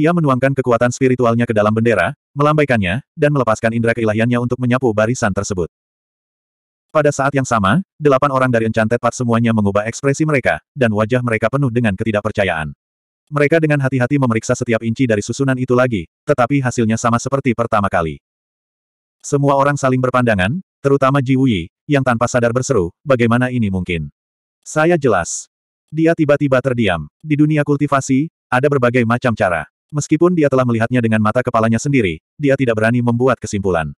Dia menuangkan kekuatan spiritualnya ke dalam bendera, melambaikannya, dan melepaskan indera keilahiannya untuk menyapu barisan tersebut. Pada saat yang sama, delapan orang dari Enchanted Path semuanya mengubah ekspresi mereka, dan wajah mereka penuh dengan ketidakpercayaan. Mereka dengan hati-hati memeriksa setiap inci dari susunan itu lagi, tetapi hasilnya sama seperti pertama kali. Semua orang saling berpandangan, terutama Ji Wuyi, yang tanpa sadar berseru, bagaimana ini mungkin? Saya jelas. Dia tiba-tiba terdiam. Di dunia kultivasi, ada berbagai macam cara. Meskipun dia telah melihatnya dengan mata kepalanya sendiri, dia tidak berani membuat kesimpulan.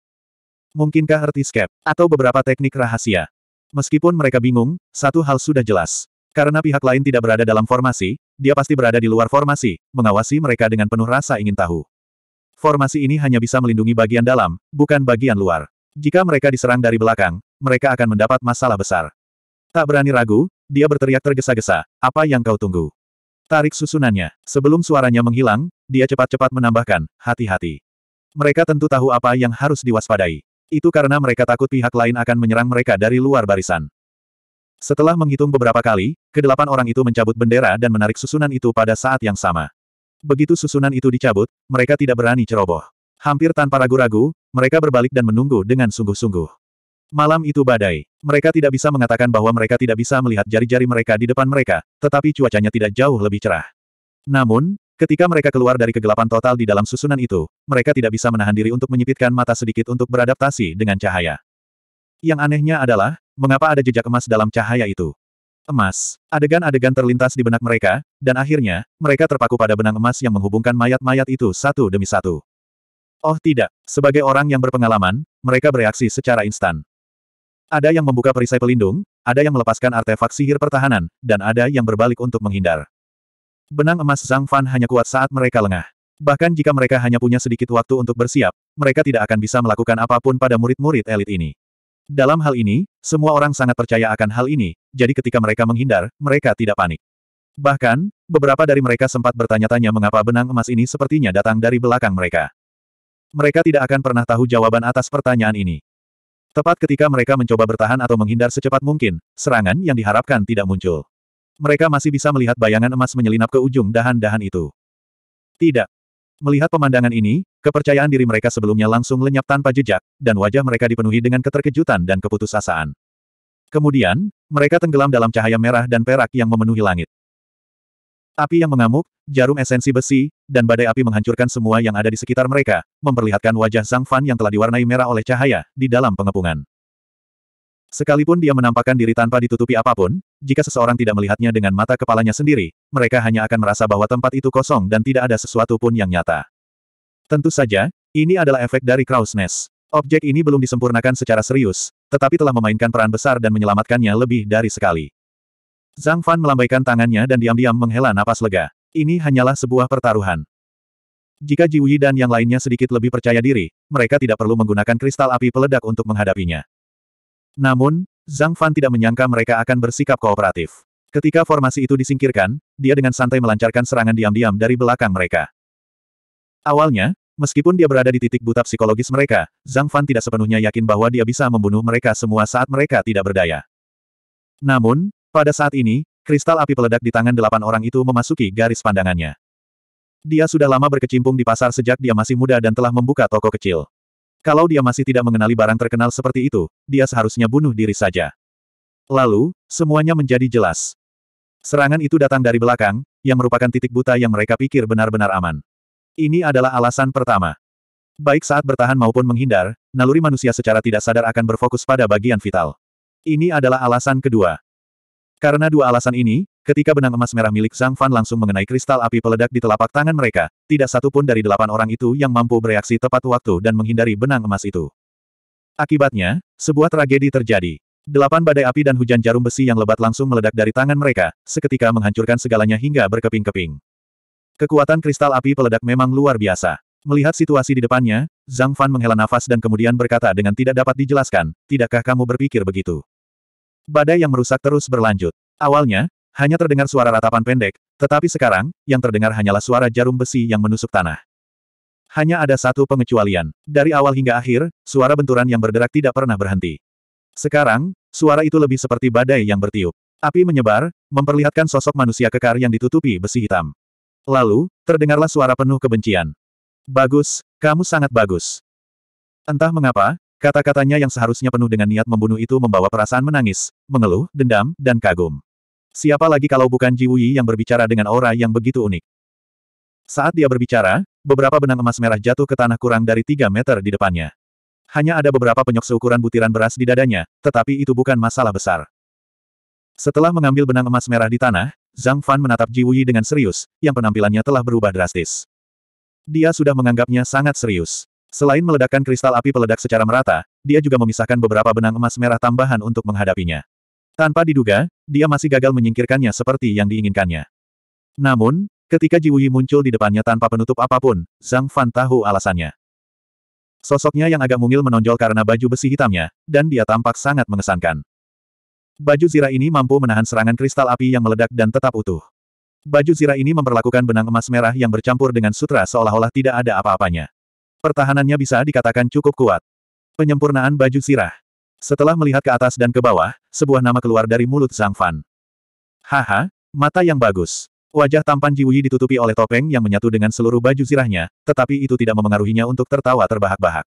Mungkinkah arti skep, atau beberapa teknik rahasia? Meskipun mereka bingung, satu hal sudah jelas. Karena pihak lain tidak berada dalam formasi, dia pasti berada di luar formasi, mengawasi mereka dengan penuh rasa ingin tahu. Formasi ini hanya bisa melindungi bagian dalam, bukan bagian luar. Jika mereka diserang dari belakang, mereka akan mendapat masalah besar. Tak berani ragu, dia berteriak tergesa-gesa, apa yang kau tunggu? Tarik susunannya. Sebelum suaranya menghilang, dia cepat-cepat menambahkan, hati-hati. Mereka tentu tahu apa yang harus diwaspadai. Itu karena mereka takut pihak lain akan menyerang mereka dari luar barisan. Setelah menghitung beberapa kali, kedelapan orang itu mencabut bendera dan menarik susunan itu pada saat yang sama. Begitu susunan itu dicabut, mereka tidak berani ceroboh. Hampir tanpa ragu-ragu, mereka berbalik dan menunggu dengan sungguh-sungguh. Malam itu badai. Mereka tidak bisa mengatakan bahwa mereka tidak bisa melihat jari-jari mereka di depan mereka, tetapi cuacanya tidak jauh lebih cerah. Namun, ketika mereka keluar dari kegelapan total di dalam susunan itu, mereka tidak bisa menahan diri untuk menyipitkan mata sedikit untuk beradaptasi dengan cahaya. Yang anehnya adalah, mengapa ada jejak emas dalam cahaya itu? Emas. Adegan-adegan terlintas di benak mereka, dan akhirnya, mereka terpaku pada benang emas yang menghubungkan mayat-mayat itu satu demi satu. Oh tidak, sebagai orang yang berpengalaman, mereka bereaksi secara instan. Ada yang membuka perisai pelindung, ada yang melepaskan artefak sihir pertahanan, dan ada yang berbalik untuk menghindar. Benang emas Zhang Fan hanya kuat saat mereka lengah. Bahkan jika mereka hanya punya sedikit waktu untuk bersiap, mereka tidak akan bisa melakukan apapun pada murid-murid elit ini. Dalam hal ini, semua orang sangat percaya akan hal ini, jadi ketika mereka menghindar, mereka tidak panik. Bahkan, beberapa dari mereka sempat bertanya-tanya mengapa benang emas ini sepertinya datang dari belakang mereka. Mereka tidak akan pernah tahu jawaban atas pertanyaan ini. Tepat ketika mereka mencoba bertahan atau menghindar secepat mungkin, serangan yang diharapkan tidak muncul. Mereka masih bisa melihat bayangan emas menyelinap ke ujung dahan-dahan itu. Tidak. Melihat pemandangan ini, kepercayaan diri mereka sebelumnya langsung lenyap tanpa jejak, dan wajah mereka dipenuhi dengan keterkejutan dan keputusasaan. Kemudian, mereka tenggelam dalam cahaya merah dan perak yang memenuhi langit. Api yang mengamuk, jarum esensi besi, dan badai api menghancurkan semua yang ada di sekitar mereka, memperlihatkan wajah Zhang Fan yang telah diwarnai merah oleh cahaya, di dalam pengepungan. Sekalipun dia menampakkan diri tanpa ditutupi apapun, jika seseorang tidak melihatnya dengan mata kepalanya sendiri, mereka hanya akan merasa bahwa tempat itu kosong dan tidak ada sesuatu pun yang nyata. Tentu saja, ini adalah efek dari Krausness. Objek ini belum disempurnakan secara serius, tetapi telah memainkan peran besar dan menyelamatkannya lebih dari sekali. Zhang Fan melambaikan tangannya dan diam-diam menghela napas lega. Ini hanyalah sebuah pertaruhan. Jika Ji Wei dan yang lainnya sedikit lebih percaya diri, mereka tidak perlu menggunakan kristal api peledak untuk menghadapinya. Namun, Zhang Fan tidak menyangka mereka akan bersikap kooperatif. Ketika formasi itu disingkirkan, dia dengan santai melancarkan serangan diam-diam dari belakang mereka. Awalnya, meskipun dia berada di titik buta psikologis mereka, Zhang Fan tidak sepenuhnya yakin bahwa dia bisa membunuh mereka semua saat mereka tidak berdaya. Namun, pada saat ini, kristal api peledak di tangan delapan orang itu memasuki garis pandangannya. Dia sudah lama berkecimpung di pasar sejak dia masih muda dan telah membuka toko kecil. Kalau dia masih tidak mengenali barang terkenal seperti itu, dia seharusnya bunuh diri saja. Lalu, semuanya menjadi jelas. Serangan itu datang dari belakang, yang merupakan titik buta yang mereka pikir benar-benar aman. Ini adalah alasan pertama. Baik saat bertahan maupun menghindar, naluri manusia secara tidak sadar akan berfokus pada bagian vital. Ini adalah alasan kedua. Karena dua alasan ini, ketika benang emas merah milik Zhang Fan langsung mengenai kristal api peledak di telapak tangan mereka, tidak satu pun dari delapan orang itu yang mampu bereaksi tepat waktu dan menghindari benang emas itu. Akibatnya, sebuah tragedi terjadi. Delapan badai api dan hujan jarum besi yang lebat langsung meledak dari tangan mereka, seketika menghancurkan segalanya hingga berkeping-keping. Kekuatan kristal api peledak memang luar biasa. Melihat situasi di depannya, Zhang Fan menghela nafas dan kemudian berkata dengan tidak dapat dijelaskan, tidakkah kamu berpikir begitu? Badai yang merusak terus berlanjut. Awalnya, hanya terdengar suara ratapan pendek, tetapi sekarang, yang terdengar hanyalah suara jarum besi yang menusuk tanah. Hanya ada satu pengecualian. Dari awal hingga akhir, suara benturan yang berderak tidak pernah berhenti. Sekarang, suara itu lebih seperti badai yang bertiup. Api menyebar, memperlihatkan sosok manusia kekar yang ditutupi besi hitam. Lalu, terdengarlah suara penuh kebencian. Bagus, kamu sangat bagus. Entah mengapa, Kata-katanya yang seharusnya penuh dengan niat membunuh itu membawa perasaan menangis, mengeluh, dendam, dan kagum. Siapa lagi kalau bukan Ji Wuyi yang berbicara dengan aura yang begitu unik. Saat dia berbicara, beberapa benang emas merah jatuh ke tanah kurang dari 3 meter di depannya. Hanya ada beberapa penyok seukuran butiran beras di dadanya, tetapi itu bukan masalah besar. Setelah mengambil benang emas merah di tanah, Zhang Fan menatap Ji Wuyi dengan serius, yang penampilannya telah berubah drastis. Dia sudah menganggapnya sangat serius. Selain meledakkan kristal api peledak secara merata, dia juga memisahkan beberapa benang emas merah tambahan untuk menghadapinya. Tanpa diduga, dia masih gagal menyingkirkannya seperti yang diinginkannya. Namun, ketika Ji Wuyi muncul di depannya tanpa penutup apapun, Zhang Fan tahu alasannya. Sosoknya yang agak mungil menonjol karena baju besi hitamnya, dan dia tampak sangat mengesankan. Baju zirah ini mampu menahan serangan kristal api yang meledak dan tetap utuh. Baju zirah ini memperlakukan benang emas merah yang bercampur dengan sutra seolah-olah tidak ada apa-apanya. Pertahanannya bisa dikatakan cukup kuat. Penyempurnaan baju sirah. Setelah melihat ke atas dan ke bawah, sebuah nama keluar dari mulut Zhang Fan. Haha, mata yang bagus. Wajah tampan Ji Wuyi ditutupi oleh topeng yang menyatu dengan seluruh baju sirahnya, tetapi itu tidak memengaruhinya untuk tertawa terbahak-bahak.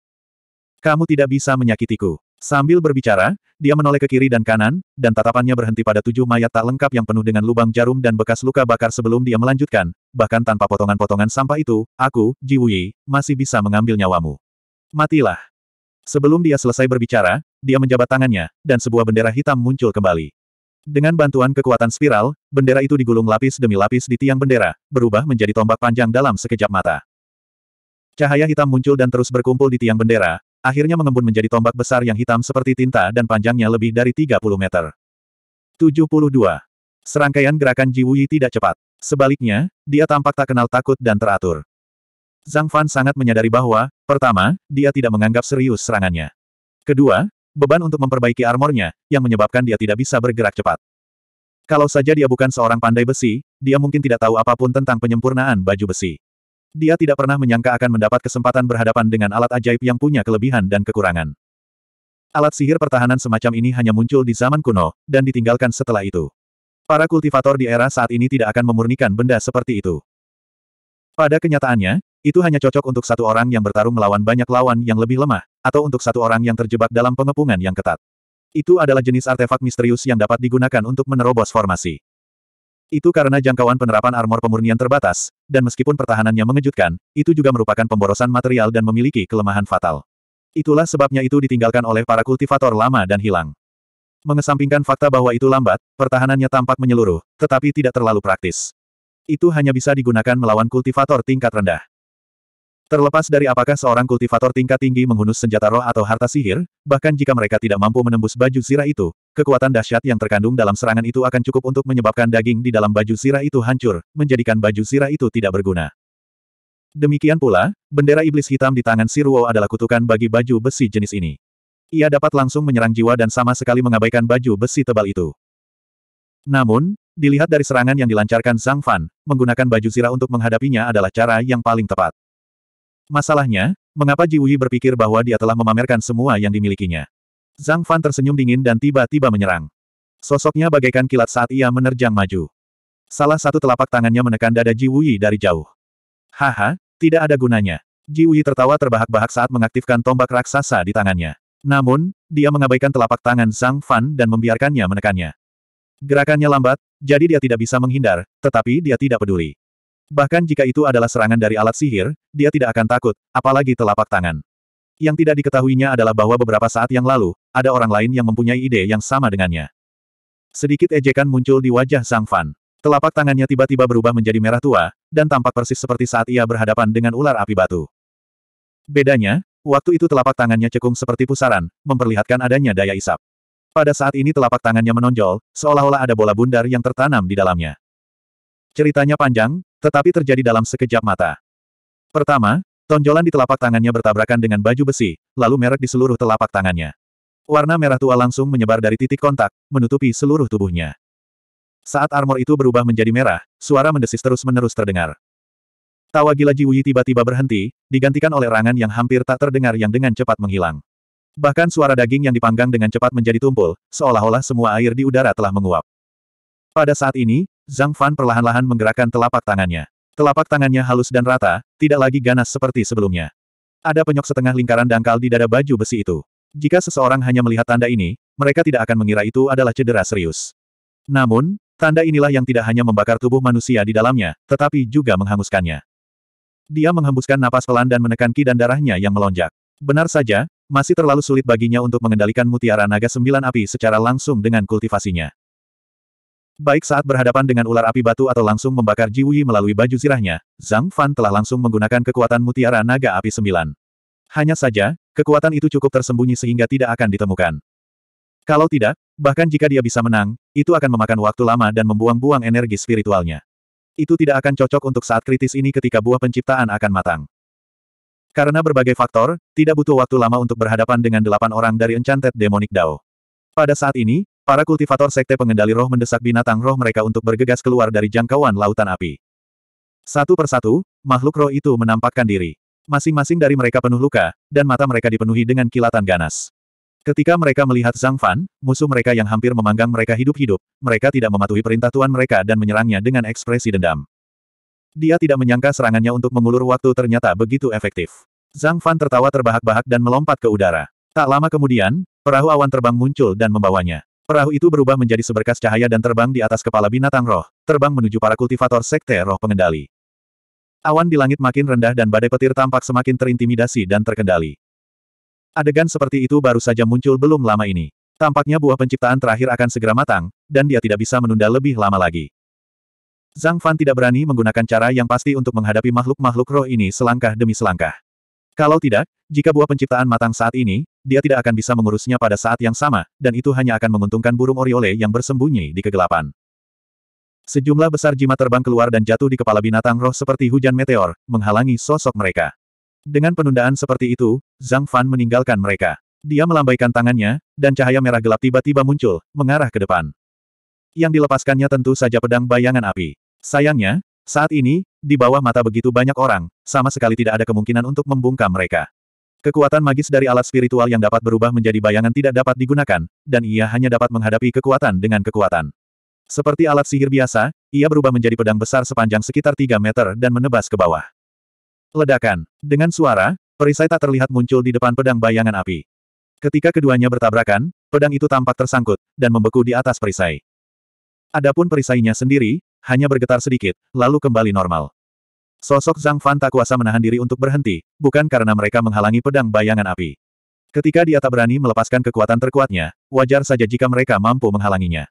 Kamu tidak bisa menyakitiku. Sambil berbicara, dia menoleh ke kiri dan kanan, dan tatapannya berhenti pada tujuh mayat tak lengkap yang penuh dengan lubang jarum dan bekas luka bakar sebelum dia melanjutkan, bahkan tanpa potongan-potongan sampah itu, aku, Ji Wuyi, masih bisa mengambil nyawamu. Matilah. Sebelum dia selesai berbicara, dia menjabat tangannya, dan sebuah bendera hitam muncul kembali. Dengan bantuan kekuatan spiral, bendera itu digulung lapis demi lapis di tiang bendera, berubah menjadi tombak panjang dalam sekejap mata. Cahaya hitam muncul dan terus berkumpul di tiang bendera, akhirnya mengembun menjadi tombak besar yang hitam seperti tinta dan panjangnya lebih dari 30 meter. 72. Serangkaian gerakan Ji Wuyi tidak cepat. Sebaliknya, dia tampak tak kenal takut dan teratur. Zhang Fan sangat menyadari bahwa, pertama, dia tidak menganggap serius serangannya. Kedua, beban untuk memperbaiki armornya, yang menyebabkan dia tidak bisa bergerak cepat. Kalau saja dia bukan seorang pandai besi, dia mungkin tidak tahu apapun tentang penyempurnaan baju besi. Dia tidak pernah menyangka akan mendapat kesempatan berhadapan dengan alat ajaib yang punya kelebihan dan kekurangan. Alat sihir pertahanan semacam ini hanya muncul di zaman kuno, dan ditinggalkan setelah itu. Para kultivator di era saat ini tidak akan memurnikan benda seperti itu. Pada kenyataannya, itu hanya cocok untuk satu orang yang bertarung melawan banyak lawan yang lebih lemah, atau untuk satu orang yang terjebak dalam pengepungan yang ketat. Itu adalah jenis artefak misterius yang dapat digunakan untuk menerobos formasi. Itu karena jangkauan penerapan armor pemurnian terbatas, dan meskipun pertahanannya mengejutkan, itu juga merupakan pemborosan material dan memiliki kelemahan fatal. Itulah sebabnya itu ditinggalkan oleh para kultivator lama dan hilang. Mengesampingkan fakta bahwa itu lambat, pertahanannya tampak menyeluruh, tetapi tidak terlalu praktis. Itu hanya bisa digunakan melawan kultivator tingkat rendah. Terlepas dari apakah seorang kultivator tingkat tinggi menghunus senjata roh atau harta sihir, bahkan jika mereka tidak mampu menembus baju zirah itu, Kekuatan dahsyat yang terkandung dalam serangan itu akan cukup untuk menyebabkan daging di dalam baju sirah itu hancur, menjadikan baju sirah itu tidak berguna. Demikian pula, bendera iblis hitam di tangan Siruo adalah kutukan bagi baju besi jenis ini. Ia dapat langsung menyerang jiwa dan sama sekali mengabaikan baju besi tebal itu. Namun, dilihat dari serangan yang dilancarkan Zhang Fan, menggunakan baju sirah untuk menghadapinya adalah cara yang paling tepat. Masalahnya, mengapa Ji Wuyi berpikir bahwa dia telah memamerkan semua yang dimilikinya? Zhang Fan tersenyum dingin dan tiba-tiba menyerang. Sosoknya bagaikan kilat saat ia menerjang maju. Salah satu telapak tangannya menekan dada Ji Wuyi dari jauh. Haha, tidak ada gunanya. Ji Wuyi tertawa terbahak-bahak saat mengaktifkan tombak raksasa di tangannya. Namun, dia mengabaikan telapak tangan Zhang Fan dan membiarkannya menekannya. Gerakannya lambat, jadi dia tidak bisa menghindar, tetapi dia tidak peduli. Bahkan jika itu adalah serangan dari alat sihir, dia tidak akan takut, apalagi telapak tangan. Yang tidak diketahuinya adalah bahwa beberapa saat yang lalu, ada orang lain yang mempunyai ide yang sama dengannya. Sedikit ejekan muncul di wajah Zhang Fan. Telapak tangannya tiba-tiba berubah menjadi merah tua, dan tampak persis seperti saat ia berhadapan dengan ular api batu. Bedanya, waktu itu telapak tangannya cekung seperti pusaran, memperlihatkan adanya daya isap. Pada saat ini telapak tangannya menonjol, seolah-olah ada bola bundar yang tertanam di dalamnya. Ceritanya panjang, tetapi terjadi dalam sekejap mata. Pertama, Tonjolan di telapak tangannya bertabrakan dengan baju besi, lalu merek di seluruh telapak tangannya. Warna merah tua langsung menyebar dari titik kontak, menutupi seluruh tubuhnya. Saat armor itu berubah menjadi merah, suara mendesis terus-menerus terdengar. Tawa gila Jiwuyi tiba-tiba berhenti, digantikan oleh rangan yang hampir tak terdengar yang dengan cepat menghilang. Bahkan suara daging yang dipanggang dengan cepat menjadi tumpul, seolah-olah semua air di udara telah menguap. Pada saat ini, Zhang Fan perlahan-lahan menggerakkan telapak tangannya. Telapak tangannya halus dan rata, tidak lagi ganas seperti sebelumnya. Ada penyok setengah lingkaran dangkal di dada baju besi itu. Jika seseorang hanya melihat tanda ini, mereka tidak akan mengira itu adalah cedera serius. Namun, tanda inilah yang tidak hanya membakar tubuh manusia di dalamnya, tetapi juga menghanguskannya. Dia menghembuskan napas pelan dan menekan ki dan darahnya yang melonjak. Benar saja, masih terlalu sulit baginya untuk mengendalikan mutiara naga sembilan api secara langsung dengan kultivasinya. Baik saat berhadapan dengan ular api batu atau langsung membakar Jiwi melalui baju zirahnya, Zhang Fan telah langsung menggunakan kekuatan mutiara naga api sembilan. Hanya saja, kekuatan itu cukup tersembunyi sehingga tidak akan ditemukan. Kalau tidak, bahkan jika dia bisa menang, itu akan memakan waktu lama dan membuang-buang energi spiritualnya. Itu tidak akan cocok untuk saat kritis ini ketika buah penciptaan akan matang. Karena berbagai faktor, tidak butuh waktu lama untuk berhadapan dengan delapan orang dari Enchanted Demonic Dao. Pada saat ini, Para kultivator sekte pengendali roh mendesak binatang roh mereka untuk bergegas keluar dari jangkauan lautan api. Satu persatu, makhluk roh itu menampakkan diri. Masing-masing dari mereka penuh luka, dan mata mereka dipenuhi dengan kilatan ganas. Ketika mereka melihat Zhang Fan, musuh mereka yang hampir memanggang mereka hidup-hidup, mereka tidak mematuhi perintah tuan mereka dan menyerangnya dengan ekspresi dendam. Dia tidak menyangka serangannya untuk mengulur waktu ternyata begitu efektif. Zhang Fan tertawa terbahak-bahak dan melompat ke udara. Tak lama kemudian, perahu awan terbang muncul dan membawanya. Perahu itu berubah menjadi seberkas cahaya dan terbang di atas kepala binatang roh, terbang menuju para kultivator sekte roh pengendali. Awan di langit makin rendah dan badai petir tampak semakin terintimidasi dan terkendali. Adegan seperti itu baru saja muncul belum lama ini. Tampaknya buah penciptaan terakhir akan segera matang, dan dia tidak bisa menunda lebih lama lagi. Zhang Fan tidak berani menggunakan cara yang pasti untuk menghadapi makhluk-makhluk roh ini selangkah demi selangkah. Kalau tidak, jika buah penciptaan matang saat ini, dia tidak akan bisa mengurusnya pada saat yang sama, dan itu hanya akan menguntungkan burung oriole yang bersembunyi di kegelapan. Sejumlah besar jimat terbang keluar dan jatuh di kepala binatang roh seperti hujan meteor, menghalangi sosok mereka. Dengan penundaan seperti itu, Zhang Fan meninggalkan mereka. Dia melambaikan tangannya, dan cahaya merah gelap tiba-tiba muncul, mengarah ke depan. Yang dilepaskannya tentu saja pedang bayangan api. Sayangnya, saat ini, di bawah mata begitu banyak orang, sama sekali tidak ada kemungkinan untuk membungkam mereka. Kekuatan magis dari alat spiritual yang dapat berubah menjadi bayangan tidak dapat digunakan, dan ia hanya dapat menghadapi kekuatan dengan kekuatan. Seperti alat sihir biasa, ia berubah menjadi pedang besar sepanjang sekitar 3 meter dan menebas ke bawah. Ledakan. Dengan suara, perisai tak terlihat muncul di depan pedang bayangan api. Ketika keduanya bertabrakan, pedang itu tampak tersangkut, dan membeku di atas perisai. Adapun perisainya sendiri, hanya bergetar sedikit, lalu kembali normal. Sosok Zhang Fan tak kuasa menahan diri untuk berhenti, bukan karena mereka menghalangi pedang bayangan api. Ketika dia tak berani melepaskan kekuatan terkuatnya, wajar saja jika mereka mampu menghalanginya.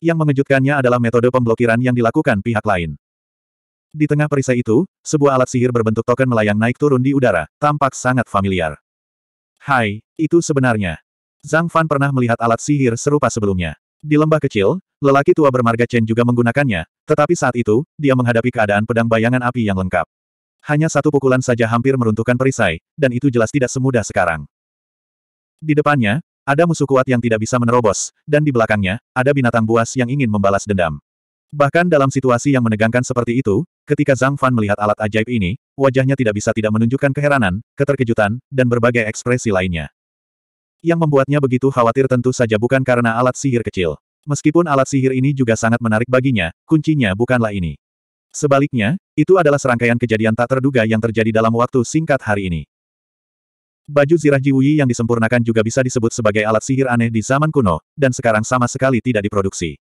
Yang mengejutkannya adalah metode pemblokiran yang dilakukan pihak lain. Di tengah perisai itu, sebuah alat sihir berbentuk token melayang naik turun di udara, tampak sangat familiar. Hai, itu sebenarnya. Zhang Fan pernah melihat alat sihir serupa sebelumnya. Di lembah kecil, lelaki tua bermarga Chen juga menggunakannya, tetapi saat itu, dia menghadapi keadaan pedang bayangan api yang lengkap. Hanya satu pukulan saja hampir meruntuhkan perisai, dan itu jelas tidak semudah sekarang. Di depannya, ada musuh kuat yang tidak bisa menerobos, dan di belakangnya, ada binatang buas yang ingin membalas dendam. Bahkan dalam situasi yang menegangkan seperti itu, ketika Zhang Fan melihat alat ajaib ini, wajahnya tidak bisa tidak menunjukkan keheranan, keterkejutan, dan berbagai ekspresi lainnya. Yang membuatnya begitu khawatir tentu saja bukan karena alat sihir kecil. Meskipun alat sihir ini juga sangat menarik baginya, kuncinya bukanlah ini. Sebaliknya, itu adalah serangkaian kejadian tak terduga yang terjadi dalam waktu singkat hari ini. Baju zirah jiwi yang disempurnakan juga bisa disebut sebagai alat sihir aneh di zaman kuno, dan sekarang sama sekali tidak diproduksi.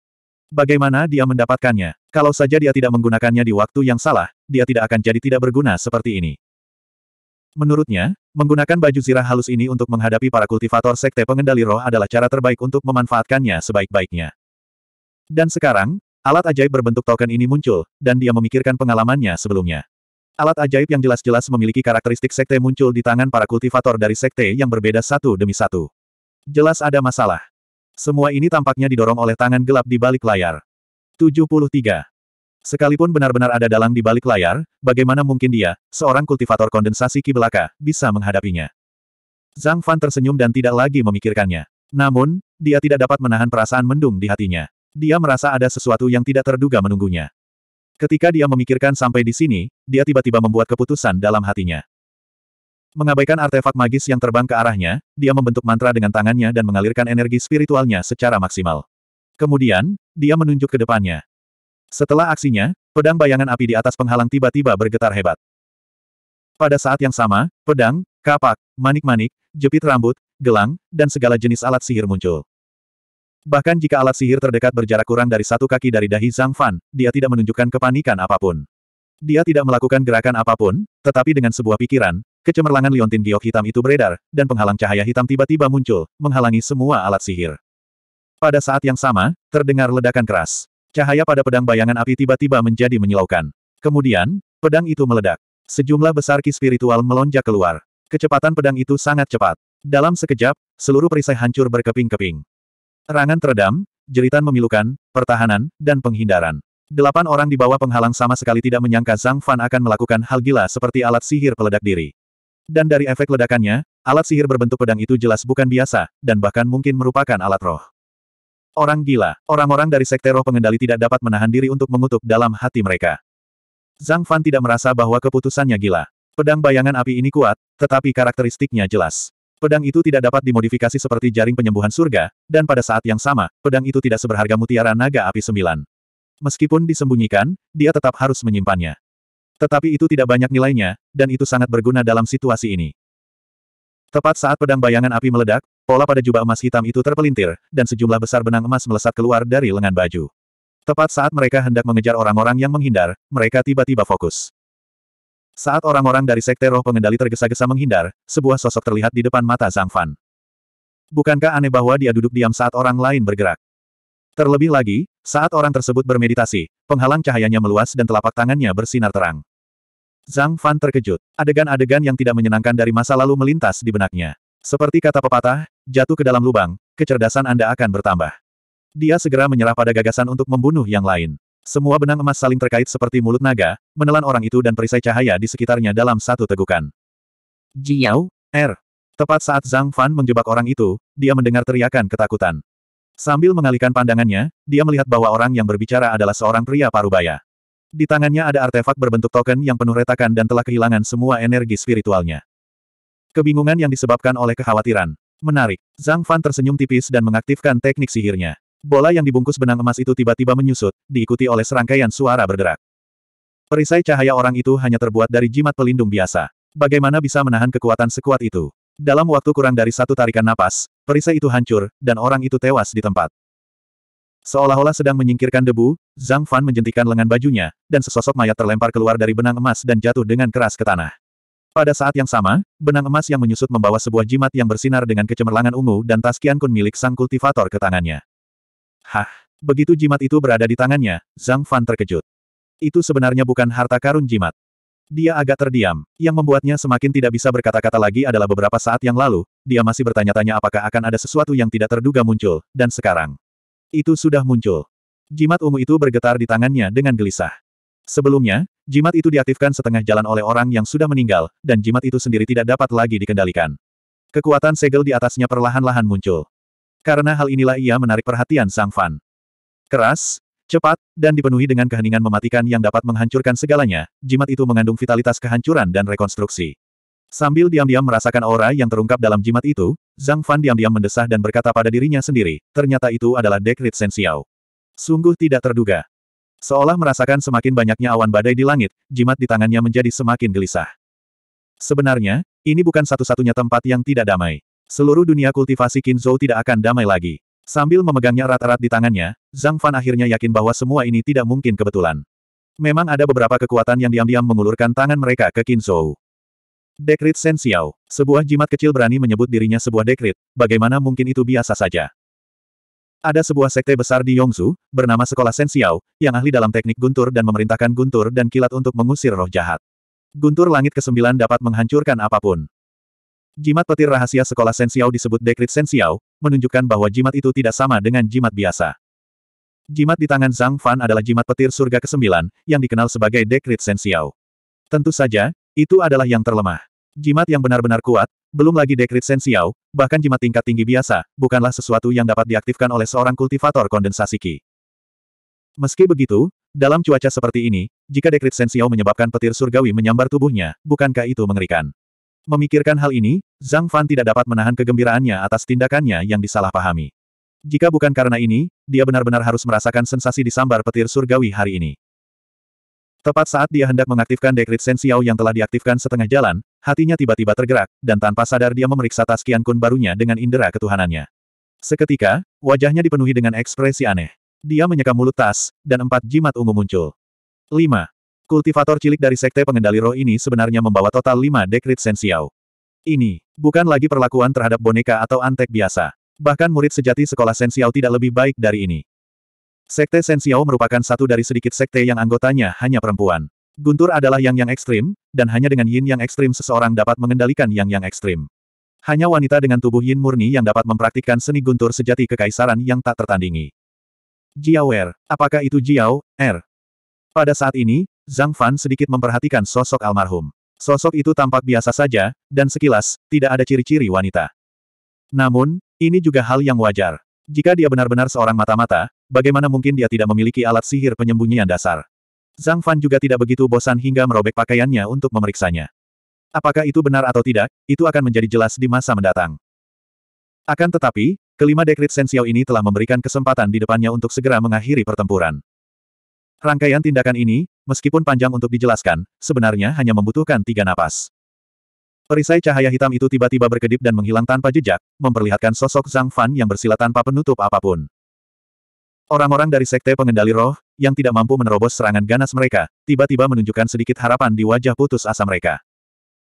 Bagaimana dia mendapatkannya? Kalau saja dia tidak menggunakannya di waktu yang salah, dia tidak akan jadi tidak berguna seperti ini. Menurutnya, menggunakan baju zirah halus ini untuk menghadapi para kultivator sekte pengendali roh adalah cara terbaik untuk memanfaatkannya sebaik-baiknya. Dan sekarang, alat ajaib berbentuk token ini muncul, dan dia memikirkan pengalamannya sebelumnya. Alat ajaib yang jelas-jelas memiliki karakteristik sekte muncul di tangan para kultivator dari sekte yang berbeda satu demi satu. Jelas ada masalah. Semua ini tampaknya didorong oleh tangan gelap di balik layar. 73. Sekalipun benar-benar ada dalang di balik layar, bagaimana mungkin dia, seorang kultivator kondensasi kibelaka, bisa menghadapinya. Zhang Fan tersenyum dan tidak lagi memikirkannya. Namun, dia tidak dapat menahan perasaan mendung di hatinya. Dia merasa ada sesuatu yang tidak terduga menunggunya. Ketika dia memikirkan sampai di sini, dia tiba-tiba membuat keputusan dalam hatinya. Mengabaikan artefak magis yang terbang ke arahnya, dia membentuk mantra dengan tangannya dan mengalirkan energi spiritualnya secara maksimal. Kemudian, dia menunjuk ke depannya. Setelah aksinya, pedang bayangan api di atas penghalang tiba-tiba bergetar hebat. Pada saat yang sama, pedang, kapak, manik-manik, jepit rambut, gelang, dan segala jenis alat sihir muncul. Bahkan jika alat sihir terdekat berjarak kurang dari satu kaki dari dahi Zhang Fan, dia tidak menunjukkan kepanikan apapun. Dia tidak melakukan gerakan apapun, tetapi dengan sebuah pikiran, kecemerlangan liontin giok hitam itu beredar, dan penghalang cahaya hitam tiba-tiba muncul, menghalangi semua alat sihir. Pada saat yang sama, terdengar ledakan keras. Cahaya pada pedang bayangan api tiba-tiba menjadi menyilaukan. Kemudian, pedang itu meledak. Sejumlah besar ki spiritual melonjak keluar. Kecepatan pedang itu sangat cepat. Dalam sekejap, seluruh perisai hancur berkeping-keping. Rangan teredam, jeritan memilukan, pertahanan, dan penghindaran. Delapan orang di bawah penghalang sama sekali tidak menyangka Zhang Fan akan melakukan hal gila seperti alat sihir peledak diri. Dan dari efek ledakannya, alat sihir berbentuk pedang itu jelas bukan biasa, dan bahkan mungkin merupakan alat roh. Orang gila, orang-orang dari sekte roh pengendali tidak dapat menahan diri untuk mengutuk dalam hati mereka. Zhang Fan tidak merasa bahwa keputusannya gila. Pedang bayangan api ini kuat, tetapi karakteristiknya jelas. Pedang itu tidak dapat dimodifikasi seperti jaring penyembuhan surga, dan pada saat yang sama, pedang itu tidak seberharga mutiara naga api sembilan. Meskipun disembunyikan, dia tetap harus menyimpannya. Tetapi itu tidak banyak nilainya, dan itu sangat berguna dalam situasi ini. Tepat saat pedang bayangan api meledak, pola pada jubah emas hitam itu terpelintir, dan sejumlah besar benang emas melesat keluar dari lengan baju. Tepat saat mereka hendak mengejar orang-orang yang menghindar, mereka tiba-tiba fokus. Saat orang-orang dari Sekte Roh Pengendali tergesa-gesa menghindar, sebuah sosok terlihat di depan mata Zhang Fan. Bukankah aneh bahwa dia duduk diam saat orang lain bergerak? Terlebih lagi, saat orang tersebut bermeditasi, penghalang cahayanya meluas dan telapak tangannya bersinar terang. Zhang Fan terkejut. Adegan-adegan yang tidak menyenangkan dari masa lalu melintas di benaknya. Seperti kata pepatah, jatuh ke dalam lubang, kecerdasan Anda akan bertambah. Dia segera menyerah pada gagasan untuk membunuh yang lain. Semua benang emas saling terkait seperti mulut naga, menelan orang itu dan perisai cahaya di sekitarnya dalam satu tegukan. Jiao, Er. Tepat saat Zhang Fan menjebak orang itu, dia mendengar teriakan ketakutan. Sambil mengalihkan pandangannya, dia melihat bahwa orang yang berbicara adalah seorang pria parubaya. Di tangannya ada artefak berbentuk token yang penuh retakan dan telah kehilangan semua energi spiritualnya. Kebingungan yang disebabkan oleh kekhawatiran. Menarik. Zhang Fan tersenyum tipis dan mengaktifkan teknik sihirnya. Bola yang dibungkus benang emas itu tiba-tiba menyusut, diikuti oleh serangkaian suara berderak. Perisai cahaya orang itu hanya terbuat dari jimat pelindung biasa. Bagaimana bisa menahan kekuatan sekuat itu? Dalam waktu kurang dari satu tarikan napas, perisai itu hancur, dan orang itu tewas di tempat. Seolah-olah sedang menyingkirkan debu, Zhang Fan menjentikan lengan bajunya, dan sesosok mayat terlempar keluar dari benang emas dan jatuh dengan keras ke tanah. Pada saat yang sama, benang emas yang menyusut membawa sebuah jimat yang bersinar dengan kecemerlangan ungu dan tas kian Kun milik sang kultivator ke tangannya. Hah! Begitu jimat itu berada di tangannya, Zhang Fan terkejut. Itu sebenarnya bukan harta karun jimat. Dia agak terdiam, yang membuatnya semakin tidak bisa berkata-kata lagi adalah beberapa saat yang lalu, dia masih bertanya-tanya apakah akan ada sesuatu yang tidak terduga muncul, dan sekarang. Itu sudah muncul. Jimat ungu itu bergetar di tangannya dengan gelisah. Sebelumnya, jimat itu diaktifkan setengah jalan oleh orang yang sudah meninggal, dan jimat itu sendiri tidak dapat lagi dikendalikan. Kekuatan segel di atasnya perlahan-lahan muncul. Karena hal inilah ia menarik perhatian Sang Fan. Keras, cepat, dan dipenuhi dengan keheningan mematikan yang dapat menghancurkan segalanya, jimat itu mengandung vitalitas kehancuran dan rekonstruksi. Sambil diam-diam merasakan aura yang terungkap dalam jimat itu, Zhang Fan diam-diam mendesah dan berkata pada dirinya sendiri, ternyata itu adalah dekrit Sensiao. Sungguh tidak terduga. Seolah merasakan semakin banyaknya awan badai di langit, jimat di tangannya menjadi semakin gelisah. Sebenarnya, ini bukan satu-satunya tempat yang tidak damai. Seluruh dunia kultivasi Kinzhou tidak akan damai lagi. Sambil memegangnya rata-rata di tangannya, Zhang Fan akhirnya yakin bahwa semua ini tidak mungkin kebetulan. Memang ada beberapa kekuatan yang diam-diam mengulurkan tangan mereka ke Kinzhou. Dekrit Sen Xiao. Sebuah jimat kecil berani menyebut dirinya sebuah dekrit, bagaimana mungkin itu biasa saja. Ada sebuah sekte besar di Yongzu bernama Sekolah Sen Xiao, yang ahli dalam teknik guntur dan memerintahkan guntur dan kilat untuk mengusir roh jahat. Guntur langit ke-9 dapat menghancurkan apapun. Jimat petir rahasia Sekolah Sen Xiao disebut dekrit Sen Xiao, menunjukkan bahwa jimat itu tidak sama dengan jimat biasa. Jimat di tangan Zhang Fan adalah jimat petir surga ke-9, yang dikenal sebagai dekrit Sen Xiao. Tentu saja, itu adalah yang terlemah. Jimat yang benar-benar kuat, belum lagi dekrit sensiau, bahkan jimat tingkat tinggi biasa, bukanlah sesuatu yang dapat diaktifkan oleh seorang kultivator kondensasi Ki. Meski begitu, dalam cuaca seperti ini, jika dekrit sensiau menyebabkan petir surgawi menyambar tubuhnya, bukankah itu mengerikan? Memikirkan hal ini, Zhang Fan tidak dapat menahan kegembiraannya atas tindakannya yang disalahpahami. Jika bukan karena ini, dia benar-benar harus merasakan sensasi disambar petir surgawi hari ini. Tepat saat dia hendak mengaktifkan dekrit Sensiao yang telah diaktifkan setengah jalan, hatinya tiba-tiba tergerak, dan tanpa sadar dia memeriksa tas Kian Kun barunya dengan indera ketuhanannya. Seketika, wajahnya dipenuhi dengan ekspresi aneh. Dia menyeka mulut tas, dan empat jimat ungu muncul. 5. Kultivator cilik dari Sekte Pengendali Roh ini sebenarnya membawa total 5 dekrit Sensiao. Ini, bukan lagi perlakuan terhadap boneka atau antek biasa. Bahkan murid sejati sekolah Sensiao tidak lebih baik dari ini. Sekte Sensiao merupakan satu dari sedikit sekte yang anggotanya hanya perempuan. Guntur adalah yang-yang ekstrim, dan hanya dengan yin-yang ekstrim seseorang dapat mengendalikan yang-yang ekstrim. Hanya wanita dengan tubuh yin murni yang dapat mempraktikkan seni guntur sejati kekaisaran yang tak tertandingi. Jiao Er, apakah itu Jiao, Er? Pada saat ini, Zhang Fan sedikit memperhatikan sosok almarhum. Sosok itu tampak biasa saja, dan sekilas, tidak ada ciri-ciri wanita. Namun, ini juga hal yang wajar. Jika dia benar-benar seorang mata-mata, bagaimana mungkin dia tidak memiliki alat sihir penyembunyian dasar? Zhang Fan juga tidak begitu bosan hingga merobek pakaiannya untuk memeriksanya. Apakah itu benar atau tidak, itu akan menjadi jelas di masa mendatang. Akan tetapi, kelima dekrit Sensiao ini telah memberikan kesempatan di depannya untuk segera mengakhiri pertempuran. Rangkaian tindakan ini, meskipun panjang untuk dijelaskan, sebenarnya hanya membutuhkan tiga napas. Perisai cahaya hitam itu tiba-tiba berkedip dan menghilang tanpa jejak, memperlihatkan sosok Zhang Fan yang bersila tanpa penutup apapun. Orang-orang dari Sekte Pengendali Roh, yang tidak mampu menerobos serangan ganas mereka, tiba-tiba menunjukkan sedikit harapan di wajah putus asa mereka.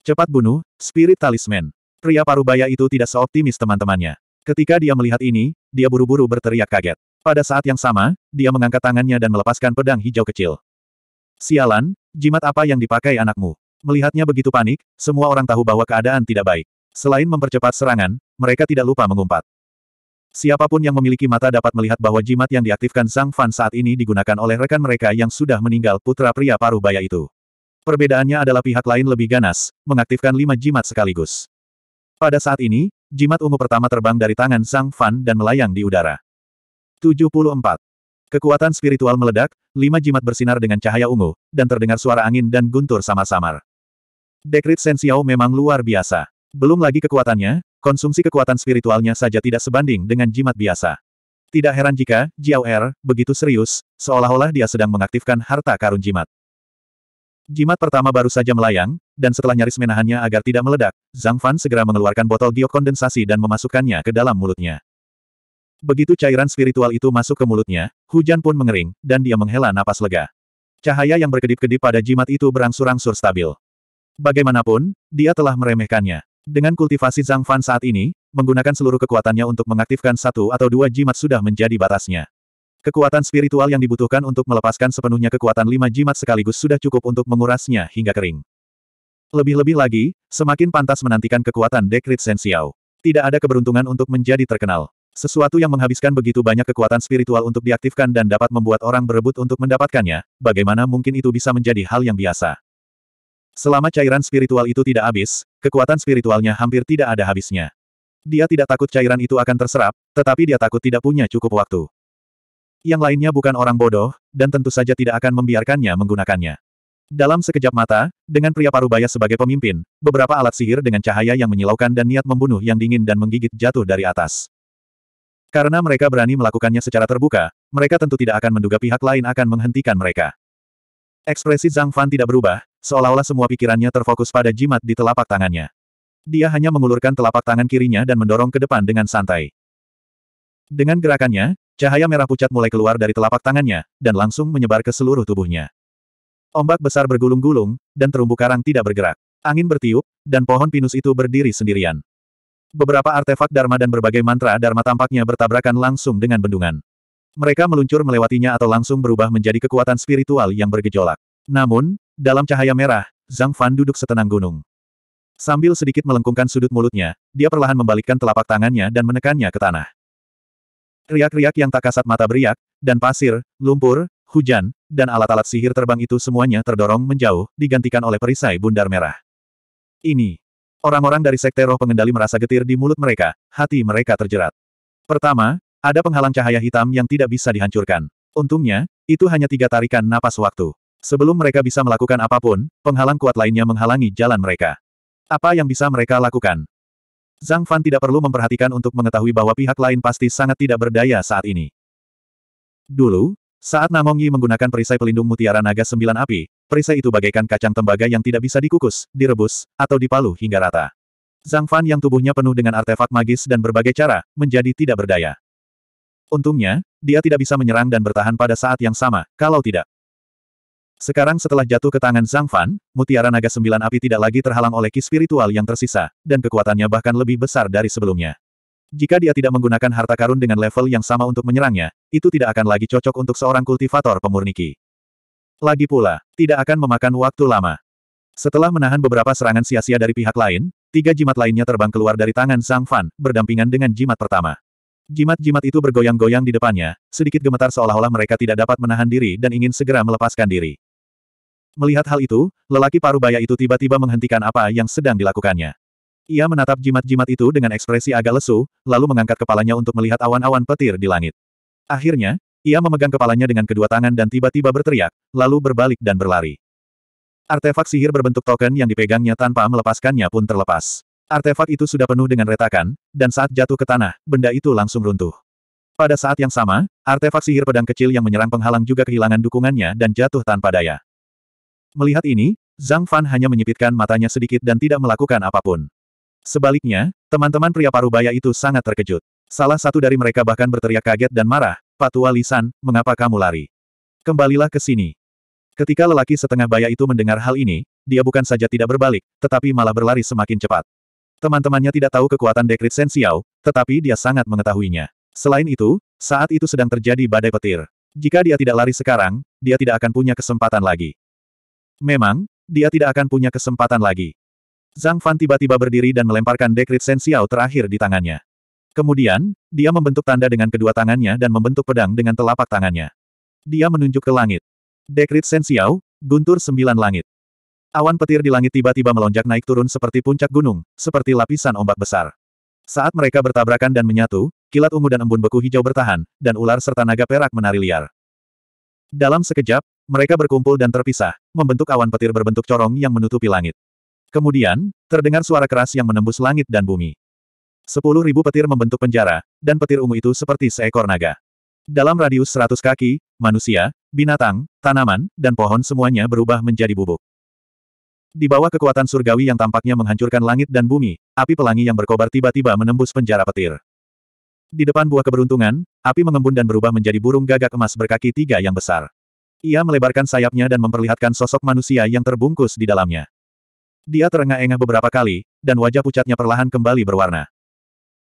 Cepat bunuh, Spirit Talisman. Pria parubaya itu tidak seoptimis teman-temannya. Ketika dia melihat ini, dia buru-buru berteriak kaget. Pada saat yang sama, dia mengangkat tangannya dan melepaskan pedang hijau kecil. Sialan, jimat apa yang dipakai anakmu? Melihatnya begitu panik, semua orang tahu bahwa keadaan tidak baik. Selain mempercepat serangan, mereka tidak lupa mengumpat. Siapapun yang memiliki mata dapat melihat bahwa jimat yang diaktifkan Sang Fan saat ini digunakan oleh rekan mereka yang sudah meninggal putra pria paruh baya itu. Perbedaannya adalah pihak lain lebih ganas, mengaktifkan lima jimat sekaligus. Pada saat ini, jimat ungu pertama terbang dari tangan Sang Fan dan melayang di udara. 74. Kekuatan spiritual meledak, lima jimat bersinar dengan cahaya ungu, dan terdengar suara angin dan guntur samar-samar. Dekrit Sen Xiao memang luar biasa. Belum lagi kekuatannya, konsumsi kekuatan spiritualnya saja tidak sebanding dengan jimat biasa. Tidak heran jika, Jiao Er, begitu serius, seolah-olah dia sedang mengaktifkan harta karun jimat. Jimat pertama baru saja melayang, dan setelah nyaris menahannya agar tidak meledak, Zhang Fan segera mengeluarkan botol kondensasi dan memasukkannya ke dalam mulutnya. Begitu cairan spiritual itu masuk ke mulutnya, hujan pun mengering, dan dia menghela napas lega. Cahaya yang berkedip-kedip pada jimat itu berangsur-angsur stabil. Bagaimanapun, dia telah meremehkannya. Dengan kultivasi Zhang Fan saat ini, menggunakan seluruh kekuatannya untuk mengaktifkan satu atau dua jimat sudah menjadi batasnya. Kekuatan spiritual yang dibutuhkan untuk melepaskan sepenuhnya kekuatan lima jimat sekaligus sudah cukup untuk mengurasnya hingga kering. Lebih-lebih lagi, semakin pantas menantikan kekuatan Dekrit Sensiao. Tidak ada keberuntungan untuk menjadi terkenal. Sesuatu yang menghabiskan begitu banyak kekuatan spiritual untuk diaktifkan dan dapat membuat orang berebut untuk mendapatkannya, bagaimana mungkin itu bisa menjadi hal yang biasa. Selama cairan spiritual itu tidak habis, kekuatan spiritualnya hampir tidak ada habisnya. Dia tidak takut cairan itu akan terserap, tetapi dia takut tidak punya cukup waktu. Yang lainnya bukan orang bodoh, dan tentu saja tidak akan membiarkannya menggunakannya. Dalam sekejap mata, dengan pria parubaya sebagai pemimpin, beberapa alat sihir dengan cahaya yang menyilaukan dan niat membunuh yang dingin dan menggigit jatuh dari atas. Karena mereka berani melakukannya secara terbuka, mereka tentu tidak akan menduga pihak lain akan menghentikan mereka. Ekspresi Zhang Fan tidak berubah, seolah-olah semua pikirannya terfokus pada jimat di telapak tangannya. Dia hanya mengulurkan telapak tangan kirinya dan mendorong ke depan dengan santai. Dengan gerakannya, cahaya merah pucat mulai keluar dari telapak tangannya, dan langsung menyebar ke seluruh tubuhnya. Ombak besar bergulung-gulung, dan terumbu karang tidak bergerak. Angin bertiup, dan pohon pinus itu berdiri sendirian. Beberapa artefak Dharma dan berbagai mantra Dharma tampaknya bertabrakan langsung dengan bendungan. Mereka meluncur melewatinya atau langsung berubah menjadi kekuatan spiritual yang bergejolak. Namun, dalam cahaya merah, Zhang Fan duduk setenang gunung. Sambil sedikit melengkungkan sudut mulutnya, dia perlahan membalikkan telapak tangannya dan menekannya ke tanah. Riak-riak yang tak kasat mata beriak, dan pasir, lumpur, hujan, dan alat-alat sihir terbang itu semuanya terdorong menjauh, digantikan oleh perisai bundar merah. Ini. Orang-orang dari Sekte Roh Pengendali merasa getir di mulut mereka, hati mereka terjerat. Pertama, ada penghalang cahaya hitam yang tidak bisa dihancurkan. Untungnya, itu hanya tiga tarikan napas waktu. Sebelum mereka bisa melakukan apapun, penghalang kuat lainnya menghalangi jalan mereka. Apa yang bisa mereka lakukan? Zhang Fan tidak perlu memperhatikan untuk mengetahui bahwa pihak lain pasti sangat tidak berdaya saat ini. Dulu, saat Namong Yi menggunakan perisai pelindung mutiara naga sembilan api, perisai itu bagaikan kacang tembaga yang tidak bisa dikukus, direbus, atau dipalu hingga rata. Zhang Fan yang tubuhnya penuh dengan artefak magis dan berbagai cara, menjadi tidak berdaya. Untungnya, dia tidak bisa menyerang dan bertahan pada saat yang sama, kalau tidak. Sekarang setelah jatuh ke tangan Zhang Fan, mutiara naga sembilan api tidak lagi terhalang oleh ki spiritual yang tersisa, dan kekuatannya bahkan lebih besar dari sebelumnya. Jika dia tidak menggunakan harta karun dengan level yang sama untuk menyerangnya, itu tidak akan lagi cocok untuk seorang kultivator pemurni ki. Lagi pula, tidak akan memakan waktu lama. Setelah menahan beberapa serangan sia-sia dari pihak lain, tiga jimat lainnya terbang keluar dari tangan Zhang Fan, berdampingan dengan jimat pertama. Jimat-jimat itu bergoyang-goyang di depannya, sedikit gemetar seolah-olah mereka tidak dapat menahan diri dan ingin segera melepaskan diri. Melihat hal itu, lelaki parubaya itu tiba-tiba menghentikan apa yang sedang dilakukannya. Ia menatap jimat-jimat itu dengan ekspresi agak lesu, lalu mengangkat kepalanya untuk melihat awan-awan petir di langit. Akhirnya, ia memegang kepalanya dengan kedua tangan dan tiba-tiba berteriak, lalu berbalik dan berlari. Artefak sihir berbentuk token yang dipegangnya tanpa melepaskannya pun terlepas. Artefak itu sudah penuh dengan retakan, dan saat jatuh ke tanah, benda itu langsung runtuh. Pada saat yang sama, artefak sihir pedang kecil yang menyerang penghalang juga kehilangan dukungannya dan jatuh tanpa daya. Melihat ini, Zhang Fan hanya menyipitkan matanya sedikit dan tidak melakukan apapun. Sebaliknya, teman-teman pria parubaya itu sangat terkejut. Salah satu dari mereka bahkan berteriak kaget dan marah, Patua Lisan, mengapa kamu lari? Kembalilah ke sini. Ketika lelaki setengah baya itu mendengar hal ini, dia bukan saja tidak berbalik, tetapi malah berlari semakin cepat. Teman-temannya tidak tahu kekuatan dekrit Shen Xiao, tetapi dia sangat mengetahuinya. Selain itu, saat itu sedang terjadi badai petir. Jika dia tidak lari sekarang, dia tidak akan punya kesempatan lagi. Memang, dia tidak akan punya kesempatan lagi. Zhang Fan tiba-tiba berdiri dan melemparkan dekrit Shen Xiao terakhir di tangannya. Kemudian, dia membentuk tanda dengan kedua tangannya dan membentuk pedang dengan telapak tangannya. Dia menunjuk ke langit. Dekrit Shen Xiao, guntur sembilan langit. Awan petir di langit tiba-tiba melonjak naik turun seperti puncak gunung, seperti lapisan ombak besar. Saat mereka bertabrakan dan menyatu, kilat ungu dan embun beku hijau bertahan, dan ular serta naga perak menari liar. Dalam sekejap, mereka berkumpul dan terpisah, membentuk awan petir berbentuk corong yang menutupi langit. Kemudian, terdengar suara keras yang menembus langit dan bumi. Sepuluh ribu petir membentuk penjara, dan petir ungu itu seperti seekor naga. Dalam radius seratus kaki, manusia, binatang, tanaman, dan pohon semuanya berubah menjadi bubuk. Di bawah kekuatan surgawi yang tampaknya menghancurkan langit dan bumi, api pelangi yang berkobar tiba-tiba menembus penjara petir. Di depan buah keberuntungan, api mengembun dan berubah menjadi burung gagak emas berkaki tiga yang besar. Ia melebarkan sayapnya dan memperlihatkan sosok manusia yang terbungkus di dalamnya. Dia terengah-engah beberapa kali, dan wajah pucatnya perlahan kembali berwarna.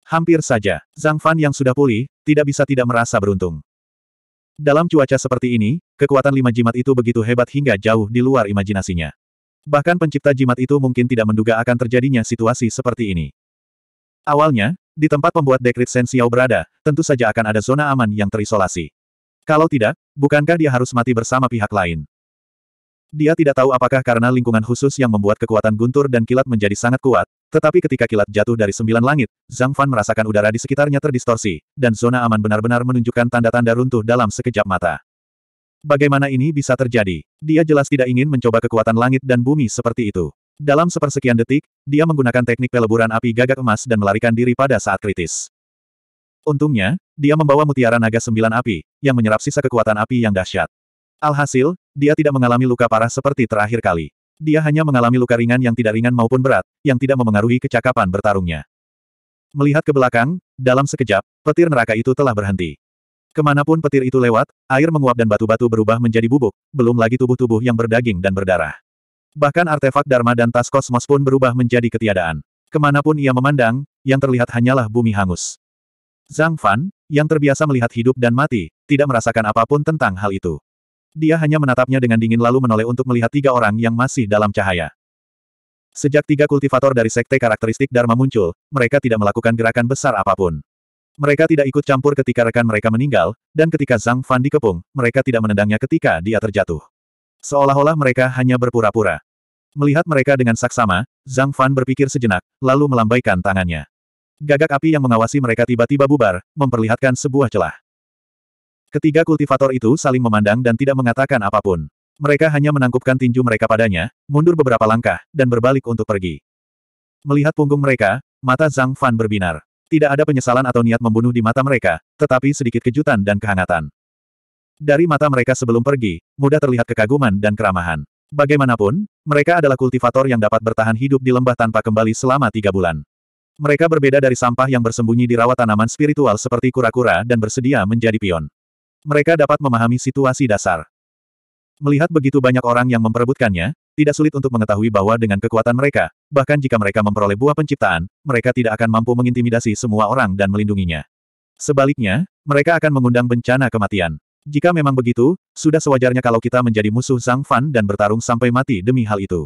Hampir saja, Zhang Fan yang sudah pulih, tidak bisa tidak merasa beruntung. Dalam cuaca seperti ini, kekuatan lima jimat itu begitu hebat hingga jauh di luar imajinasinya. Bahkan pencipta jimat itu mungkin tidak menduga akan terjadinya situasi seperti ini. Awalnya, di tempat pembuat dekrit Xiao berada, tentu saja akan ada zona aman yang terisolasi. Kalau tidak, bukankah dia harus mati bersama pihak lain? Dia tidak tahu apakah karena lingkungan khusus yang membuat kekuatan guntur dan kilat menjadi sangat kuat, tetapi ketika kilat jatuh dari sembilan langit, Zhang Fan merasakan udara di sekitarnya terdistorsi, dan zona aman benar-benar menunjukkan tanda-tanda runtuh dalam sekejap mata. Bagaimana ini bisa terjadi? Dia jelas tidak ingin mencoba kekuatan langit dan bumi seperti itu. Dalam sepersekian detik, dia menggunakan teknik peleburan api gagak emas dan melarikan diri pada saat kritis. Untungnya, dia membawa mutiara naga sembilan api, yang menyerap sisa kekuatan api yang dahsyat. Alhasil, dia tidak mengalami luka parah seperti terakhir kali. Dia hanya mengalami luka ringan yang tidak ringan maupun berat, yang tidak memengaruhi kecakapan bertarungnya. Melihat ke belakang, dalam sekejap, petir neraka itu telah berhenti. Kemanapun petir itu lewat, air menguap dan batu-batu berubah menjadi bubuk, belum lagi tubuh-tubuh yang berdaging dan berdarah. Bahkan artefak Dharma dan tas kosmos pun berubah menjadi ketiadaan. Kemanapun ia memandang, yang terlihat hanyalah bumi hangus. Zhang Fan, yang terbiasa melihat hidup dan mati, tidak merasakan apapun tentang hal itu. Dia hanya menatapnya dengan dingin lalu menoleh untuk melihat tiga orang yang masih dalam cahaya. Sejak tiga kultivator dari sekte karakteristik Dharma muncul, mereka tidak melakukan gerakan besar apapun. Mereka tidak ikut campur ketika rekan mereka meninggal, dan ketika Zhang Fan dikepung, mereka tidak menendangnya ketika dia terjatuh. Seolah-olah mereka hanya berpura-pura. Melihat mereka dengan saksama, Zhang Fan berpikir sejenak, lalu melambaikan tangannya. Gagak api yang mengawasi mereka tiba-tiba bubar, memperlihatkan sebuah celah. Ketiga kultivator itu saling memandang dan tidak mengatakan apapun. Mereka hanya menangkupkan tinju mereka padanya, mundur beberapa langkah, dan berbalik untuk pergi. Melihat punggung mereka, mata Zhang Fan berbinar. Tidak ada penyesalan atau niat membunuh di mata mereka, tetapi sedikit kejutan dan kehangatan. Dari mata mereka sebelum pergi, mudah terlihat kekaguman dan keramahan. Bagaimanapun, mereka adalah kultivator yang dapat bertahan hidup di lembah tanpa kembali selama tiga bulan. Mereka berbeda dari sampah yang bersembunyi di rawa tanaman spiritual seperti kura-kura dan bersedia menjadi pion. Mereka dapat memahami situasi dasar. Melihat begitu banyak orang yang memperebutkannya, tidak sulit untuk mengetahui bahwa dengan kekuatan mereka, Bahkan jika mereka memperoleh buah penciptaan, mereka tidak akan mampu mengintimidasi semua orang dan melindunginya. Sebaliknya, mereka akan mengundang bencana kematian. Jika memang begitu, sudah sewajarnya kalau kita menjadi musuh Zhang Fan dan bertarung sampai mati demi hal itu.